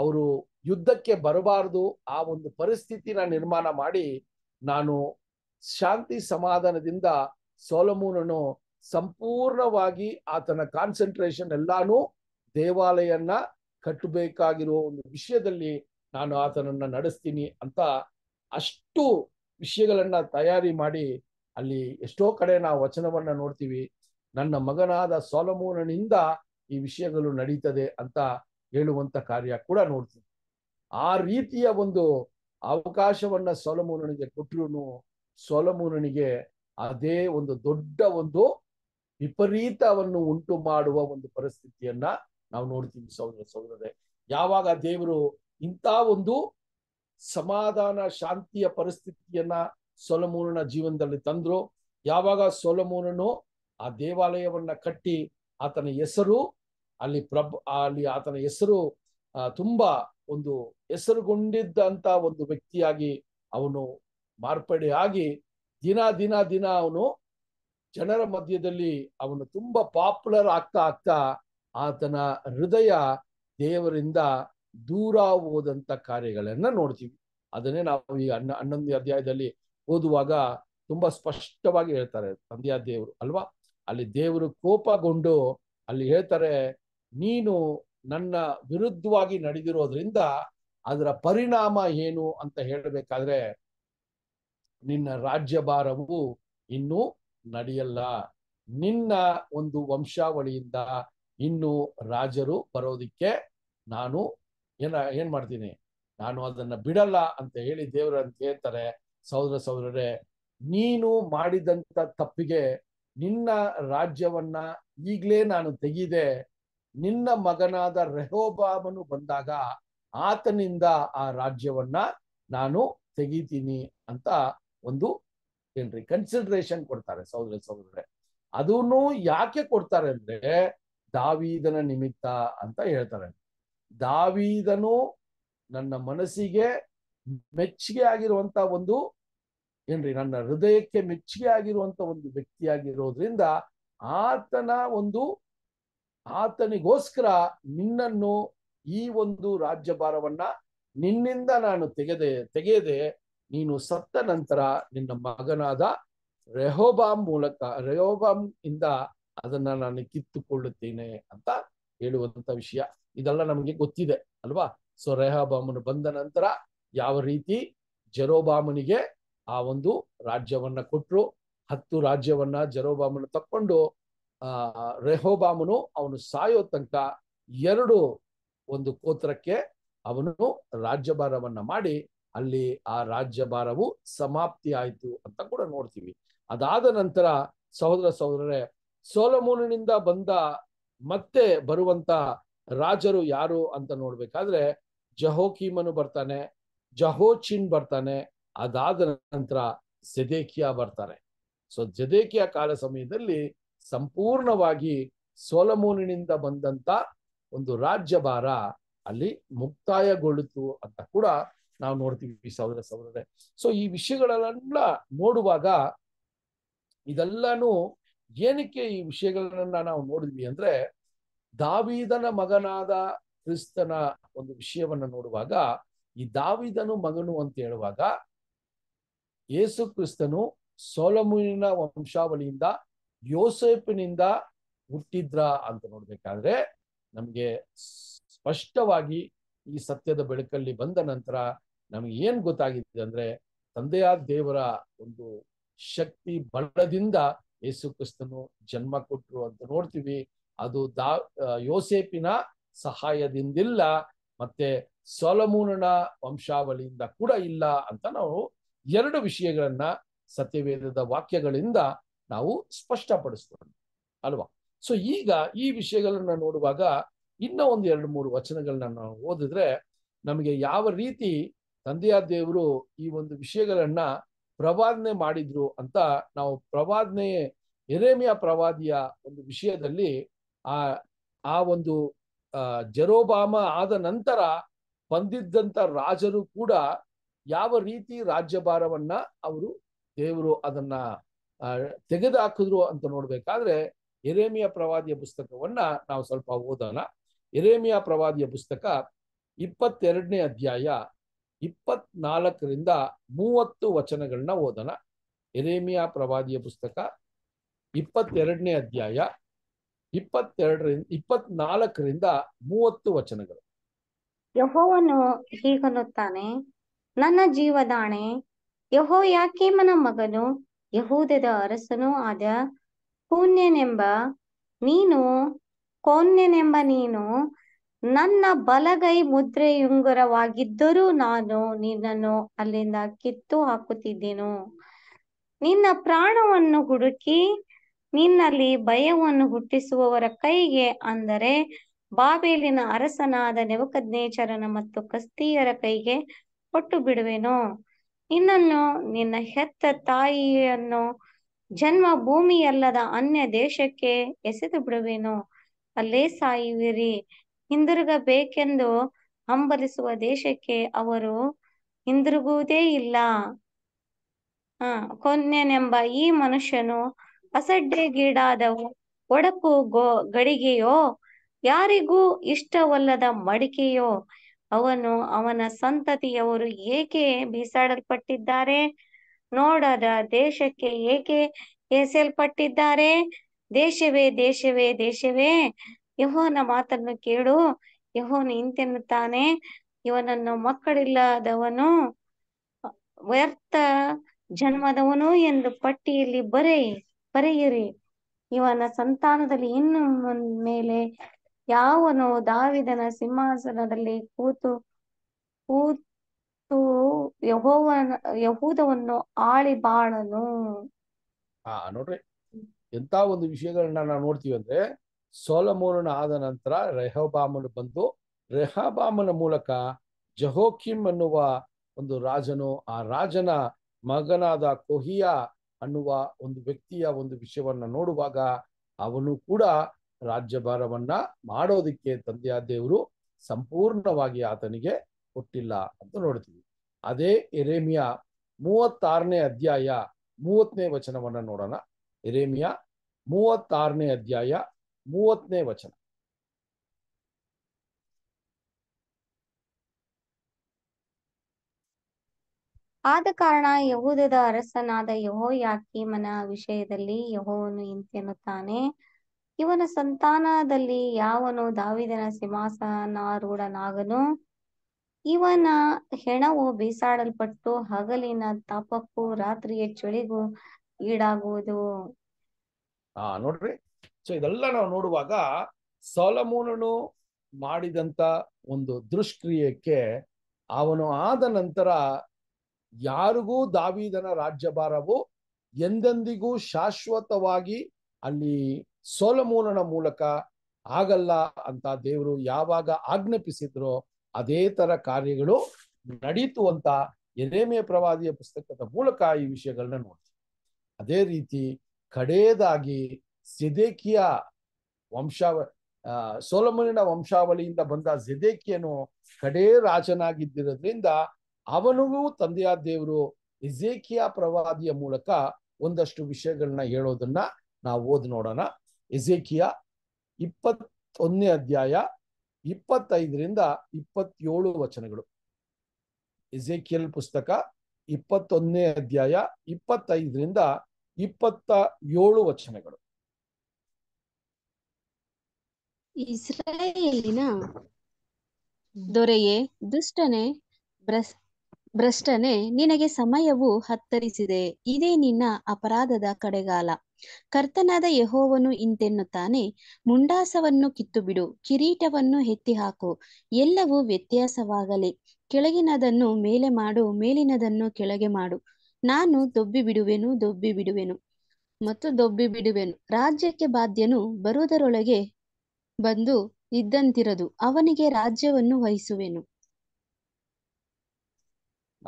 ಅವರು ಯುದ್ಧಕ್ಕೆ ಬರಬಾರದು ಆ ಒಂದು ಪರಿಸ್ಥಿತಿನ ನಿರ್ಮಾಣ ಮಾಡಿ ನಾನು ಶಾಂತಿ ಸಮಾಧಾನದಿಂದ ಸೋಲಮೂನನು ಸಂಪೂರ್ಣವಾಗಿ ಆತನ ಕಾನ್ಸಂಟ್ರೇಷನ್ ಎಲ್ಲಾನು ದೇವಾಲಯನ್ನ ಕಟ್ಟಬೇಕಾಗಿರುವ ಒಂದು ವಿಷಯದಲ್ಲಿ ನಾನು ಆತನನ್ನ ನಡೆಸ್ತೀನಿ ಅಂತ ಅಷ್ಟು ವಿಷಯಗಳನ್ನ ತಯಾರಿ ಮಾಡಿ ಅಲ್ಲಿ ಎಷ್ಟೋ ಕಡೆ ನಾವು ವಚನವನ್ನ ನೋಡ್ತೀವಿ ನನ್ನ ಮಗನಾದ ಸೋಲಮೂನಿಂದ ಈ ವಿಷಯಗಳು ನಡೀತದೆ ಅಂತ ಹೇಳುವಂತ ಕಾರ್ಯ ಕೂಡ ನೋಡ್ತೀವಿ ಆ ರೀತಿಯ ಒಂದು ಅವಕಾಶವನ್ನ ಸೋಲಮೂನನಿಗೆ ಕೊಟ್ಟರು ಸೋಲಮೂನಿಗೆ ಅದೇ ಒಂದು ದೊಡ್ಡ ಒಂದು ವಿಪರೀತವನ್ನು ಉಂಟು ಮಾಡುವ ಒಂದು ಪರಿಸ್ಥಿತಿಯನ್ನ ನಾವು ನೋಡ್ತೀವಿ ಸೌದ ಸೌದದೆ ಯಾವಾಗ ದೇವರು ಇಂಥ ಒಂದು ಸಮಾಧಾನ ಶಾಂತಿಯ ಪರಿಸ್ಥಿತಿಯನ್ನ ಸೊಲಮೂನ ಜೀವನದಲ್ಲಿ ತಂದ್ರು ಯಾವಾಗ ಸೊಲಮೂರನು ಆ ದೇವಾಲಯವನ್ನ ಕಟ್ಟಿ ಆತನ ಹೆಸರು ಅಲ್ಲಿ ಪ್ರಭ ಅಲ್ಲಿ ಆತನ ಹೆಸರು ತುಂಬಾ ಒಂದು ಹೆಸರುಗೊಂಡಿದ್ದಂತ ಒಂದು ವ್ಯಕ್ತಿಯಾಗಿ ಅವನು ಮಾರ್ಪಡೆ ಆಗಿ ದಿನ ದಿನ ದಿನ ಅವನು ಜನರ ಮಧ್ಯದಲ್ಲಿ ಅವನು ತುಂಬಾ ಪಾಪ್ಯುಲರ್ ಆಗ್ತಾ ಆಗ್ತಾ ಆತನ ಹೃದಯ ದೇವರಿಂದ ದೂರ ಹೋದಂತ ಕಾರ್ಯಗಳನ್ನು ನೋಡ್ತೀವಿ ಅದನ್ನೇ ನಾವು ಈ ಅನ್ನ ಹನ್ನೊಂದು ಅಧ್ಯಾಯದಲ್ಲಿ ಓದುವಾಗ ತುಂಬಾ ಸ್ಪಷ್ಟವಾಗಿ ಹೇಳ್ತಾರೆ ತಂದೆಯ ದೇವರು ಅಲ್ವಾ ಅಲ್ಲಿ ದೇವರು ಕೋಪಗೊಂಡು ಅಲ್ಲಿ ಹೇಳ್ತಾರೆ ನೀನು ನನ್ನ ವಿರುದ್ಧವಾಗಿ ನಡೆದಿರೋದ್ರಿಂದ ಅದರ ಪರಿಣಾಮ ಏನು ಅಂತ ಹೇಳಬೇಕಾದ್ರೆ ನಿನ್ನ ರಾಜ್ಯಭಾರವು ಇನ್ನೂ ನಡೆಯಲ್ಲ ನಿನ್ನ ಒಂದು ವಂಶಾವಳಿಯಿಂದ ಇನ್ನು ರಾಜರು ಬರೋದಿಕ್ಕೆ ನಾನು ಏನ ಏನ್ ಮಾಡ್ತೀನಿ ನಾನು ಅದನ್ನ ಬಿಡಲ್ಲ ಅಂತ ಹೇಳಿ ದೇವ್ರ ಅಂತ ಹೇಳ್ತಾರೆ ಸಹೋದರ ಸಹೋದರರೇ ನೀನು ಮಾಡಿದಂತ ತಪ್ಪಿಗೆ ನಿನ್ನ ರಾಜ್ಯವನ್ನ ಈಗ್ಲೇ ನಾನು ತೆಗೆದೆ ನಿನ್ನ ಮಗನಾದ ರೆಹೋಬಾಬನು ಬಂದಾಗ ಆತನಿಂದ ಆ ರಾಜ್ಯವನ್ನ ನಾನು ತೆಗಿತೀನಿ ಅಂತ ಒಂದು ಏನ್ರಿ ಕನ್ಸಿಡರೇಷನ್ ಕೊಡ್ತಾರೆ ಸಹೋದರ ಸಹೋದರೇ ಅದನ್ನು ಯಾಕೆ ಕೊಡ್ತಾರೆ ಅಂದ್ರೆ ದಾವಿದನ ನಿಮಿತ್ತ ಅಂತ ಹೇಳ್ತಾರೆ ದಾವೀದನು ನನ್ನ ಮನಸ್ಸಿಗೆ ಮೆಚ್ಚುಗೆ ಆಗಿರುವಂತ ಒಂದು ಏನ್ರಿ ನನ್ನ ಹೃದಯಕ್ಕೆ ಮೆಚ್ಚುಗೆ ಆಗಿರುವಂತ ಒಂದು ವ್ಯಕ್ತಿಯಾಗಿರೋದ್ರಿಂದ ಆತನ ಒಂದು ಆತನಿಗೋಸ್ಕರ ನಿನ್ನನ್ನು ಈ ಒಂದು ರಾಜ್ಯಭಾರವನ್ನ ನಿನ್ನಿಂದ ನಾನು ತೆಗೆದೆ ತೆಗೆಯದೆ ನೀನು ಸತ್ತ ನಂತರ ನಿನ್ನ ಮಗನಾದ ರೆಹೋಬಾಮ್ ಮೂಲಕ ರೆಹೋಬಾಮ್ ಇಂದ ಅದನ್ನ ನಾನು ಕಿತ್ತುಕೊಳ್ಳುತ್ತೇನೆ ಅಂತ ಹೇಳುವಂತ ವಿಷಯ ಇದೆಲ್ಲ ನಮಗೆ ಗೊತ್ತಿದೆ ಅಲ್ವಾ ಸೊ ರೆಹಬಾಮನು ಬಂದ ನಂತರ ಯಾವ ರೀತಿ ಜರೋಬಾಮನಿಗೆ ಆ ಒಂದು ರಾಜ್ಯವನ್ನ ಕೊಟ್ಟರು ಹತ್ತು ರಾಜ್ಯವನ್ನ ಜರೋಬಾಮನ ತಕ್ಕೊಂಡು ಆ ರೆಹೋಬಾಮನು ಅವನು ಸಾಯೋ ತನಕ ಎರಡು ಒಂದು ಕೋತ್ರಕ್ಕೆ ಅವನು ರಾಜ್ಯಭಾರವನ್ನ ಮಾಡಿ ಅಲ್ಲಿ ಆ ರಾಜ್ಯಭಾರವು ಸಮಾಪ್ತಿ ಆಯಿತು ಅಂತ ಕೂಡ ನೋಡ್ತೀವಿ ಅದಾದ ನಂತರ ಸಹೋದರ ಸಹೋದರರೇ ಸೋಲಮೂನಿನಿಂದ ಬಂದ ಮತ್ತೆ ಬರುವಂತ ರಾಜರು ಯಾರು ಅಂತ ನೋಡ್ಬೇಕಾದ್ರೆ ಜಹೋಕೀಮನು ಬರ್ತಾನೆ ಜಹೋಚಿನ್ ಬರ್ತಾನೆ ಅದಾದ ನಂತರ ಜೆದೇಕಿಯಾ ಬರ್ತಾರೆ ಸೊ ಜದೇಕಿಯ ಕಾಲ ಸಮಯದಲ್ಲಿ ಸಂಪೂರ್ಣವಾಗಿ ಸೋಲಮೋನಿನಿಂದ ಬಂದಂತ ಒಂದು ಭಾರ ಅಲ್ಲಿ ಮುಕ್ತಾಯಗೊಳ್ಳಿತು ಅಂತ ಕೂಡ ನಾವು ನೋಡ್ತೀವಿ ಸಾವಿರ ಸಾವಿರ ಸೊ ಈ ವಿಷಯಗಳನ್ನ ನೋಡುವಾಗ ಇದೆಲ್ಲಾನು ಏನಕ್ಕೆ ಈ ವಿಷಯಗಳನ್ನ ನಾವು ನೋಡಿದ್ವಿ ಅಂದ್ರೆ ದಾವಿದನ ಮಗನಾದ ಕ್ರಿಸ್ತನ ಒಂದು ವಿಷಯವನ್ನ ನೋಡುವಾಗ ಈ ದಾವಿದನು ಮಗನು ಅಂತ ಹೇಳುವಾಗ ಯೇಸು ಕ್ರಿಸ್ತನು ಸೋಲಮುನಿನ ವಂಶಾವಳಿಯಿಂದ ಯೋಸೇಪಿನಿಂದ ಹುಟ್ಟಿದ್ರ ಅಂತ ನೋಡ್ಬೇಕಾದ್ರೆ ನಮಗೆ ಸ್ಪಷ್ಟವಾಗಿ ಈ ಸತ್ಯದ ಬೆಳಕಲ್ಲಿ ಬಂದ ನಂತರ ನಮ್ಗೆ ಏನ್ ಗೊತ್ತಾಗಿದೆ ಅಂದ್ರೆ ತಂದೆಯಾದ ದೇವರ ಒಂದು ಶಕ್ತಿ ಬಲದಿಂದ ಯೇಸು ಕ್ರಿಸ್ತನು ಜನ್ಮ ಕೊಟ್ರು ಅಂತ ನೋಡ್ತೀವಿ ಅದು ದಾ ಯೋಸೇಪಿನ ಸಹಾಯದಿಂದಿಲ್ಲ ಮತ್ತೆ ಸೊಲಮೂನನ ವಂಶಾವಳಿಯಿಂದ ಕೂಡ ಇಲ್ಲ ಅಂತ ನಾವು ಎರಡು ವಿಷಯಗಳನ್ನ ಸತ್ಯವೇದದ ವಾಕ್ಯಗಳಿಂದ ನಾವು ಸ್ಪಷ್ಟಪಡಿಸ್ತೇವೆ ಅಲ್ವಾ ಸೊ ಈಗ ಈ ವಿಷಯಗಳನ್ನ ನೋಡುವಾಗ ಇನ್ನೂ ಒಂದು ಎರಡು ಮೂರು ವಚನಗಳನ್ನ ನಾವು ಓದಿದ್ರೆ ನಮಗೆ ಯಾವ ರೀತಿ ತಂದೆಯ ದೇವರು ಈ ಒಂದು ವಿಷಯಗಳನ್ನ ಪ್ರವಾದನೆ ಮಾಡಿದ್ರು ಅಂತ ನಾವು ಪ್ರವಾದನೆ ಎರೇಮಿಯ ಪ್ರವಾದಿಯ ಒಂದು ವಿಷಯದಲ್ಲಿ ಆ ಆ ಒಂದು ಜರೋಬಾಮ ಆದ ನಂತರ ಬಂದಿದ್ದಂಥ ರಾಜರು ಕೂಡ ಯಾವ ರೀತಿ ರಾಜ್ಯಭಾರವನ್ನ ಅವರು ದೇವರು ಅದನ್ನ ತೆಗೆದುಹಾಕಿದ್ರು ಅಂತ ನೋಡ್ಬೇಕಾದ್ರೆ ಎರೇಮಿಯ ಪ್ರವಾದಿಯ ಪುಸ್ತಕವನ್ನ ನಾವು ಸ್ವಲ್ಪ ಓದೋಣ ಎರೇಮಿಯ ಪ್ರವಾದಿಯ ಪುಸ್ತಕ ಇಪ್ಪತ್ತೆರಡನೇ ಅಧ್ಯಾಯ ಇಪ್ಪತ್ನಾಲ್ಕರಿಂದ ಮೂವತ್ತು ವಚನಗಳನ್ನ ಓದೋಣ ಎರೇಮಿಯ ಪ್ರವಾದಿಯ ಪುಸ್ತಕ ಇಪ್ಪತ್ತೆರಡನೇ ಅಧ್ಯಾಯ ಇಪ್ಪತ್ತೆರಡರಿಂದ ಇಪ್ಪತ್ನಾಲ್ಕರಿಂದ ಮೂವತ್ತು ವಚನಗಳು ಯಹೋವನು ಹೀಗನ್ನುತ್ತಾನೆ ನನ್ನ ಜೀವದಾಣೆ ಯಹೋ ಮನ ಮಗನು ಯಹೂದದ ಅರಸನು ಆದ ಪುಣ್ಯನೆಂಬ ನೀನು ಕೋನ್ಯನೆಂಬ ನೀನು ನನ್ನ ಬಲಗೈ ಮುದ್ರೆಯುಂಗರವಾಗಿದ್ದರೂ ನಾನು ನಿನ್ನನ್ನು ಅಲ್ಲಿಂದ ಕಿತ್ತು ಹಾಕುತ್ತಿದ್ದೆನು ನಿನ್ನ ಪ್ರಾಣವನ್ನು ಹುಡುಕಿ ನಿನ್ನಲ್ಲಿ ಭಯವನ್ನು ಹುಟ್ಟಿಸುವವರ ಕೈಗೆ ಅಂದರೆ ಬಾಬೇಲಿನ ಅರಸನಾದ ನೆವಕಜ್ಞೇಚರನ ಮತ್ತು ಕಸ್ತಿಯರ ಕೈಗೆ ಕೊಟ್ಟು ಬಿಡುವೆನು ನಿನ್ನನ್ನು ನಿನ್ನ ಹೆತ್ತ ತಾಯಿಯನ್ನು ಜನ್ಮ ಭೂಮಿಯಲ್ಲದ ಅನ್ಯ ದೇಶಕ್ಕೆ ಎಸೆದು ಬಿಡುವೆನು ಅಲ್ಲೇ ಸಾಯುವಿರಿ ಹಿಂದಿರುಗಬೇಕೆಂದು ಹಂಬಲಿಸುವ ದೇಶಕ್ಕೆ ಅವರು ಹಿಂದಿರುಗುವುದೇ ಇಲ್ಲ ಕೊನ್ನೆನೆಂಬ ಈ ಮನುಷ್ಯನು ಅಸಡ್ಡೆಗೀಡಾದವು ಒಡಕು ಗೋ ಗಡಿಗೆಯೋ ಯಾರಿಗೂ ಇಷ್ಟವಲ್ಲದ ಮಡಿಕೆಯೋ ಅವನು ಅವನ ಸಂತತಿಯವರು ಏಕೆ ಬೀಸಾಡಲ್ಪಟ್ಟಿದ್ದಾರೆ ನೋಡದ ದೇಶಕ್ಕೆ ಏಕೆ ಎಸೆಯಲ್ಪಟ್ಟಿದ್ದಾರೆ ದೇಶವೇ ದೇಶವೇ ದೇಶವೇ ಯಹೋನ ಮಾತನ್ನು ಕೇಳು ಯಹೋನು ಇಂತೆನ್ನುತ್ತಾನೆ ಇವನನ್ನು ಮಕ್ಕಳಿಲ್ಲದವನು ವ್ಯರ್ಥ ಜನ್ಮದವನು ಎಂದು ಪಟ್ಟಿಯಲ್ಲಿ ಬರೆಯಿ ಬರೆಯಿರಿ ಇವನ ಸಂತಾನದಲ್ಲಿ ಇನ್ನು ಮೇಲೆ ಯಾವನು ದಾವಿದನ ಸಿಂಹಾಸನದಲ್ಲಿ ಕೂತು ಕೂತು ಯಹೋವನ ಯಹೂದವನ್ನು ಆಳಿ ಬಾಳನು ಆ ನೋಡ್ರಿ ಎಂತ ಒಂದು ವಿಷಯಗಳನ್ನ ನಾವು ನೋಡ್ತೀವಿ ಅಂದ್ರೆ ಸೋಲಮೋರನ ಆದ ನಂತರ ರೆಹಬಾಮನು ಬಂದು ರೆಹಬಾಮನ ಮೂಲಕ ಜಹೋಕಿಮ್ ಅನ್ನುವ ಒಂದು ರಾಜನು ಆ ರಾಜನ ಮಗನಾದ ಕೊಹಿಯ ಅನ್ನುವ ಒಂದು ವ್ಯಕ್ತಿಯ ಒಂದು ವಿಷಯವನ್ನ ನೋಡುವಾಗ ಅವನು ಕೂಡ ರಾಜ್ಯಭಾರವನ್ನ ಮಾಡೋದಿಕ್ಕೆ ತಂದೆಯ ದೇವರು ಸಂಪೂರ್ಣವಾಗಿ ಆತನಿಗೆ ಕೊಟ್ಟಿಲ್ಲ ಅಂತ ನೋಡ್ತೀವಿ ಅದೇ ಎರೇಮಿಯ ಮೂವತ್ತಾರನೇ ಅಧ್ಯಾಯ ಮೂವತ್ತನೇ ವಚನವನ್ನ ನೋಡೋಣ ಎರೇಮಿಯ ಮೂವತ್ತಾರನೇ ಅಧ್ಯಾಯ ಮೂವತ್ತನೇ ವಚನ ಆದ ಕಾರಣ ಯಹೂದದ ಅರಸನಾದ ಯಹೋ ಯಾಕೀಮನ ವಿಷಯದಲ್ಲಿ ಯಹೋವನು ಇಂತೆನ್ನುತ್ತಾನೆ ಇವನ ಸಂತಾನದಲ್ಲಿ ಯಾವನು ದಾವಿದನ ಸಿಂಹಾಸನಾರೂಢನಾಗನು ಇವನ ಹೆಣವು ಬೀಸಾಡಲ್ಪಟ್ಟು ಹಗಲಿನ ತಾಪಕ್ಕೂ ರಾತ್ರಿಯ ಚಳಿಗೂ ಈಡಾಗುವುದು ಹಾ ನೋಡ್ರಿ ಸೊ ಇದೆಲ್ಲ ನಾವು ನೋಡುವಾಗ ಸೋಲಮೂನನು ಮಾಡಿದಂತ ಒಂದು ದುಷ್ಕ್ರಿಯಕ್ಕೆ ಅವನು ಆದ ನಂತರ ಯಾರಿಗೂ ದಾವೀದನ ರಾಜ್ಯಭಾರವು ಎಂದೆಂದಿಗೂ ಶಾಶ್ವತವಾಗಿ ಅಲ್ಲಿ ಸೋಲಮೂಲನ ಮೂಲಕ ಆಗಲ್ಲ ಅಂತ ದೇವರು ಯಾವಾಗ ಆಜ್ಞಾಪಿಸಿದ್ರೋ ಅದೇ ತರ ಕಾರ್ಯಗಳು ನಡೀತು ಅಂತ ಎರೇಮೆ ಪ್ರವಾದಿಯ ಪುಸ್ತಕದ ಮೂಲಕ ಈ ವಿಷಯಗಳನ್ನ ನೋಡ್ತೀವಿ ಅದೇ ರೀತಿ ಕಡೆಯದಾಗಿ ಸಿದೇಕಿಯ ವಂಶಾವ ಸೋಲಮನಿನ ವಂಶಾವಳಿಯಿಂದ ಬಂದ ಜಿದೇಕಿಯನು ಕಡೇ ರಾಜನಾಗಿದ್ದಿರೋದ್ರಿಂದ ಅವನಿಗೂ ತಂದೆಯ ದೇವರು ಇಜೇಕಿಯ ಪ್ರವಾದಿಯ ಮೂಲಕ ಒಂದಷ್ಟು ವಿಷಯಗಳನ್ನ ಹೇಳೋದನ್ನ ನಾವು ಓದ್ ನೋಡೋಣ ಇಜೇಕಿಯ ಇಪ್ಪತ್ತೊಂದನೇ ಅಧ್ಯಾಯ ಇಪ್ಪತ್ತೈದರಿಂದ ಇಪ್ಪತ್ತೇಳು ವಚನಗಳು ಇಜೇಕಿಯಲ್ ಪುಸ್ತಕ ಇಪ್ಪತ್ತೊಂದನೇ ಅಧ್ಯಾಯ ಇಪ್ಪತ್ತೈದರಿಂದ ಇಪ್ಪತ್ತ ಏಳು ವಚನಗಳು ಇಸ್ರಾಯೇಲಿನ ದೊರೆಯೇ ದುಷ್ಟನೇ ಭ್ರಷ್ಟನೆ ನಿನಗೆ ಸಮಯವು ಹತ್ತರಿಸಿದೆ ಇದೇ ನಿನ್ನ ಅಪರಾಧದ ಕಡೆಗಾಲ ಕರ್ತನಾದ ಯಹೋವನು ಇಂತೆನ್ನುತ್ತಾನೆ ಮುಂಡಾಸವನ್ನು ಕಿತ್ತುಬಿಡು ಕಿರೀಟವನ್ನು ಎತ್ತಿಹಾಕು ಎಲ್ಲವೂ ವ್ಯತ್ಯಾಸವಾಗಲಿ ಕೆಳಗಿನದನ್ನು ಮೇಲೆ ಮಾಡು ಮೇಲಿನದನ್ನು ಕೆಳಗೆ ಮಾಡು ನಾನು ದೊಬ್ಬಿ ಬಿಡುವೆನು ದೊಬ್ಬಿ ಬಿಡುವೆನು ಮತ್ತು ದೊಬ್ಬಿ ಬಿಡುವೆನು ರಾಜ್ಯಕ್ಕೆ ಬಾಧ್ಯನು ಬರುವುದರೊಳಗೆ ಬಂದು ಇದ್ದಂತಿರದು ಅವನಿಗೆ ರಾಜ್ಯವನ್ನು ವಹಿಸುವೆನು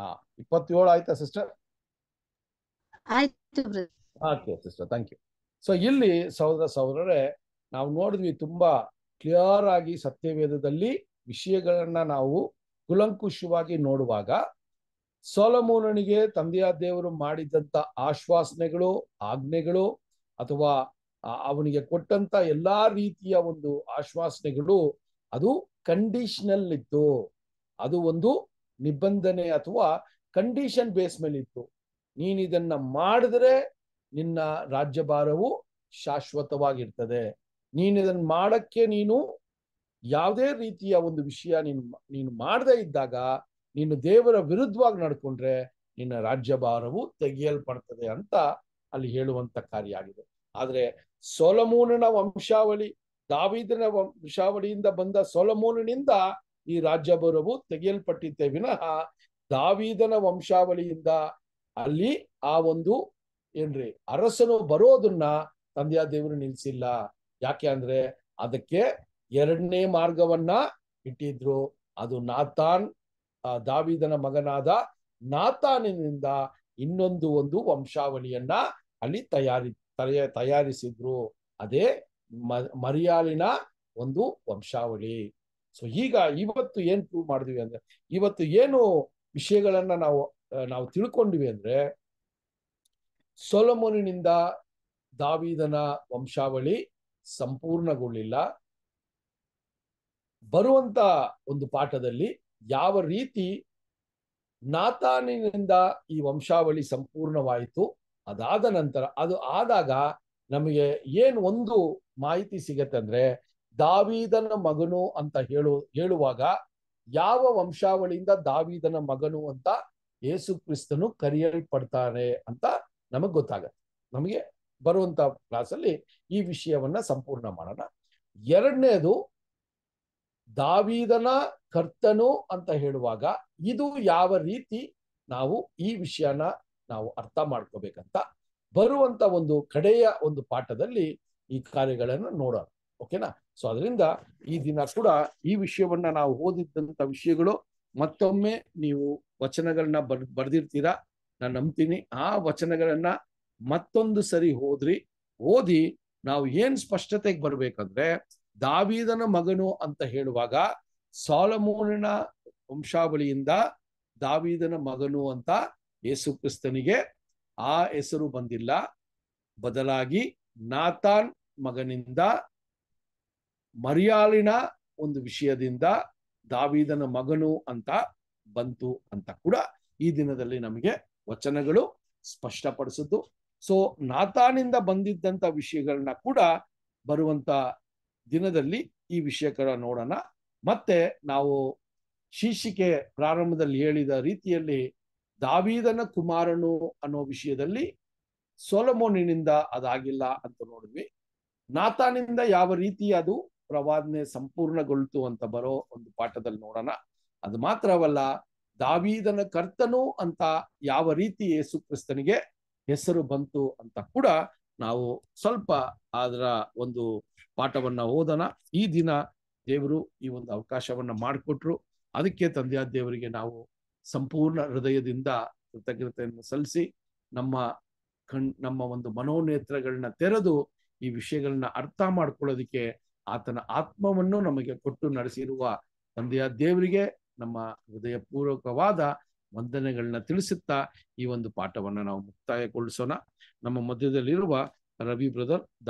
ಆ ಇಪ್ಪತ್ತೇಳು ಆಯ್ತಾ sister sister thank you so ಇಲ್ಲಿ ಸಹೋದರ ಸಹೋದರರೇ ನಾವು ನೋಡಿದ್ವಿ ತುಂಬಾ ಕ್ಲಿಯರ್ ಆಗಿ ಸತ್ಯವೇದದಲ್ಲಿ ವಿಷಯಗಳನ್ನ ನಾವು ಕುಲಂಕುಷವಾಗಿ ನೋಡುವಾಗ ಸೋಲಮೂಲನಿಗೆ ತಂದೆಯ ದೇವರು ಮಾಡಿದಂತ ಆಶ್ವಾಸನೆಗಳು ಆಜ್ಞೆಗಳು ಅಥವಾ ಅವನಿಗೆ ಕೊಟ್ಟಂತ ಎಲ್ಲಾ ರೀತಿಯ ಒಂದು ಆಶ್ವಾಸನೆಗಳು ಅದು ಕಂಡೀಷನಲ್ ಇತ್ತು ಅದು ಒಂದು ನಿಬಂಧನೆ ಅಥವಾ ಕಂಡೀಷನ್ ಬೇಸ್ ಮೇಲೆ ಇತ್ತು ನೀನು ಇದನ್ನ ಮಾಡಿದ್ರೆ ನಿನ್ನ ರಾಜ್ಯಭಾರವು ಶಾಶ್ವತವಾಗಿರ್ತದೆ ನೀನ್ ಇದನ್ನ ಮಾಡಕ್ಕೆ ನೀನು ಯಾವುದೇ ರೀತಿಯ ಒಂದು ವಿಷಯ ನೀನು ನೀನು ಮಾಡದೇ ಇದ್ದಾಗ ನೀನು ದೇವರ ವಿರುದ್ಧವಾಗಿ ನಡ್ಕೊಂಡ್ರೆ ನಿನ್ನ ರಾಜ್ಯಭಾರವು ತೆಗೆಯಲ್ಪಡ್ತದೆ ಅಂತ ಅಲ್ಲಿ ಹೇಳುವಂತ ಕಾರ್ಯ ಆಗಿದೆ ಆದ್ರೆ ಸೋಲಮೂನನ ವಂಶಾವಳಿ ದಾವಿದನ ವಂಶಾವಳಿಯಿಂದ ಬಂದ ಸೋಲಮೂನನಿಂದ ಈ ರಾಜ್ಯ ಬರವು ತೆಗೆಯಲ್ಪಟ್ಟಿದ್ದೆ ವಿನಃ ದಾವಿದನ ವಂಶಾವಳಿಯಿಂದ ಅಲ್ಲಿ ಆ ಒಂದು ಏನ್ರಿ ಅರಸನು ಬರೋದನ್ನ ತಂದೆಯ ದೇವರು ನಿಲ್ಸಿಲ್ಲ ಯಾಕೆ ಅಂದ್ರೆ ಅದಕ್ಕೆ ಎರಡನೇ ಮಾರ್ಗವನ್ನ ಇಟ್ಟಿದ್ರು ಅದು ನಾತಾನ್ ದಾವಿದನ ಮಗನಾದ ನಾತಾನಿನಿಂದ ಇನ್ನೊಂದು ಒಂದು ವಂಶಾವಳಿಯನ್ನ ಅಲ್ಲಿ ತಯಾರಿ ತಯ ತಯಾರಿಸಿದ್ರು ಅದೇ ಮರಿಯಾಲಿನ ಒಂದು ವಂಶಾವಳಿ ಸೊ ಈಗ ಇವತ್ತು ಏನ್ ಪ್ರೂವ್ ಮಾಡಿದ್ವಿ ಅಂದ್ರೆ ಇವತ್ತು ಏನು ವಿಷಯಗಳನ್ನ ನಾವು ನಾವು ತಿಳ್ಕೊಂಡ್ವಿ ಅಂದ್ರೆ ಸೊಲಮೋನಿನಿಂದ ದಾವಿದನ ವಂಶಾವಳಿ ಸಂಪೂರ್ಣಗೊಳ್ಳಿಲ್ಲ ಬರುವಂತ ಒಂದು ಪಾಠದಲ್ಲಿ ಯಾವ ರೀತಿ ನಾತಾನಿನಿಂದ ಈ ವಂಶಾವಳಿ ಸಂಪೂರ್ಣವಾಯಿತು ಅದಾದ ನಂತರ ಅದು ಆದಾಗ ನಮಗೆ ಏನು ಒಂದು ಮಾಹಿತಿ ಸಿಗತ್ತೆ ಅಂದ್ರೆ ದಾವೀದನ ಮಗನು ಅಂತ ಹೇಳು ಹೇಳುವಾಗ ಯಾವ ವಂಶಾವಳಿಯಿಂದ ದಾವೀದನ ಮಗನು ಅಂತ ಯೇಸು ಕ್ರಿಸ್ತನು ಕರೆಯಲ್ಪಡ್ತಾನೆ ಅಂತ ನಮಗ್ ಗೊತ್ತಾಗತ್ತೆ ನಮಗೆ ಬರುವಂತ ಕ್ಲಾಸಲ್ಲಿ ಈ ವಿಷಯವನ್ನ ಸಂಪೂರ್ಣ ಮಾಡೋಣ ಎರಡನೇದು ದಾವೀದನ ಕರ್ತನು ಅಂತ ಹೇಳುವಾಗ ಇದು ಯಾವ ರೀತಿ ನಾವು ಈ ವಿಷಯನ ನಾವು ಅರ್ಥ ಮಾಡ್ಕೋಬೇಕಂತ ಬರುವಂತ ಒಂದು ಕಡೆಯ ಒಂದು ಪಾಠದಲ್ಲಿ ಈ ಕಾರ್ಯಗಳನ್ನು ನೋಡೋಣ ಓಕೆನಾ ಸೊ ಅದರಿಂದ ಈ ದಿನ ಕೂಡ ಈ ವಿಷಯವನ್ನ ನಾವು ಓದಿದ್ದಂತ ವಿಷಯಗಳು ಮತ್ತೊಮ್ಮೆ ನೀವು ವಚನಗಳನ್ನ ಬರ್ ಬರ್ದಿರ್ತೀರಾ ನಾನು ನಂಬ್ತೀನಿ ಆ ವಚನಗಳನ್ನ ಮತ್ತೊಂದು ಸರಿ ಹೋದ್ರಿ ಓದಿ ನಾವು ಏನ್ ಸ್ಪಷ್ಟತೆಗೆ ಬರ್ಬೇಕಂದ್ರೆ ದಾವಿದನ ಮಗನು ಅಂತ ಹೇಳುವಾಗ ಸಾಲಮೋನಿನ ವಂಶಾವಳಿಯಿಂದ ದಾವಿದನ ಮಗನು ಅಂತ ಯೇಸು ಕ್ರಿಸ್ತನಿಗೆ ಆ ಹೆಸರು ಬಂದಿಲ್ಲ ಬದಲಾಗಿ ನಾತಾನ್ ಮಗನಿಂದ ಮರಿಯಾಲಿನ ಒಂದು ವಿಷಯದಿಂದ ದಾವಿದನ ಮಗನು ಅಂತ ಬಂತು ಅಂತ ಕೂಡ ಈ ದಿನದಲ್ಲಿ ನಮಗೆ ವಚನಗಳು ಸ್ಪಷ್ಟಪಡಿಸಿದ್ದು ಸೊ ನಾತಾನಿಂದ ಬಂದಿದ್ದಂತ ವಿಷಯಗಳನ್ನ ಕೂಡ ಬರುವಂತ ದಿನದಲ್ಲಿ ಈ ವಿಷಯಗಳ ನೋಡೋಣ ಮತ್ತೆ ನಾವು ಶೀರ್ಷಿಕೆ ಪ್ರಾರಂಭದಲ್ಲಿ ಹೇಳಿದ ರೀತಿಯಲ್ಲಿ ದಾವಿದನ ಕುಮಾರನು ಅನ್ನೋ ವಿಷಯದಲ್ಲಿ ಸೊಲಮೋನಿನಿಂದ ಅದಾಗಿಲ್ಲ ಅಂತ ನೋಡಿದ್ವಿ ನಾತಾನಿಂದ ಯಾವ ರೀತಿ ಅದು ಪ್ರವಾದನೆ ಸಂಪೂರ್ಣಗೊಳ್ತು ಅಂತ ಬರೋ ಒಂದು ಪಾಠದಲ್ಲಿ ನೋಡೋಣ ಅದು ಮಾತ್ರವಲ್ಲ ದಾವೀದನ ಕರ್ತನು ಅಂತ ಯಾವ ರೀತಿ ಯೇಸು ಕ್ರಿಸ್ತನಿಗೆ ಹೆಸರು ಬಂತು ಅಂತ ಕೂಡ ನಾವು ಸ್ವಲ್ಪ ಅದರ ಒಂದು ಪಾಠವನ್ನ ಓದೋಣ ಈ ದಿನ ದೇವರು ಈ ಒಂದು ಅವಕಾಶವನ್ನ ಮಾಡಿಕೊಟ್ರು ಅದಕ್ಕೆ ತಂದೆಯ ದೇವರಿಗೆ ನಾವು ಸಂಪೂರ್ಣ ಹೃದಯದಿಂದ ಕೃತಜ್ಞತೆಯನ್ನು ಸಲ್ಲಿಸಿ ನಮ್ಮ ಕಣ್ ನಮ್ಮ ಒಂದು ಮನೋನೇತ್ರಗಳನ್ನ ತೆರೆದು ಈ ವಿಷಯಗಳನ್ನ ಅರ್ಥ ಮಾಡ್ಕೊಳ್ಳೋದಕ್ಕೆ ಆತನ ಆತ್ಮವನ್ನು ನಮಗೆ ಕೊಟ್ಟು ನಡೆಸಿರುವ ತಂದೆಯ ದೇವರಿಗೆ ನಮ್ಮ ಹೃದಯಪೂರ್ವಕವಾದ ವಂದನೆಗಳನ್ನ ತಿಳಿಸುತ್ತಾ ಈ ಒಂದು ಪಾಠವನ್ನು ನಾವು ಮುಕ್ತಾಯಗೊಳಿಸೋಣ ನಮ್ಮ ಮಧ್ಯದಲ್ಲಿರುವ ರವಿ ಬ್ರದರ್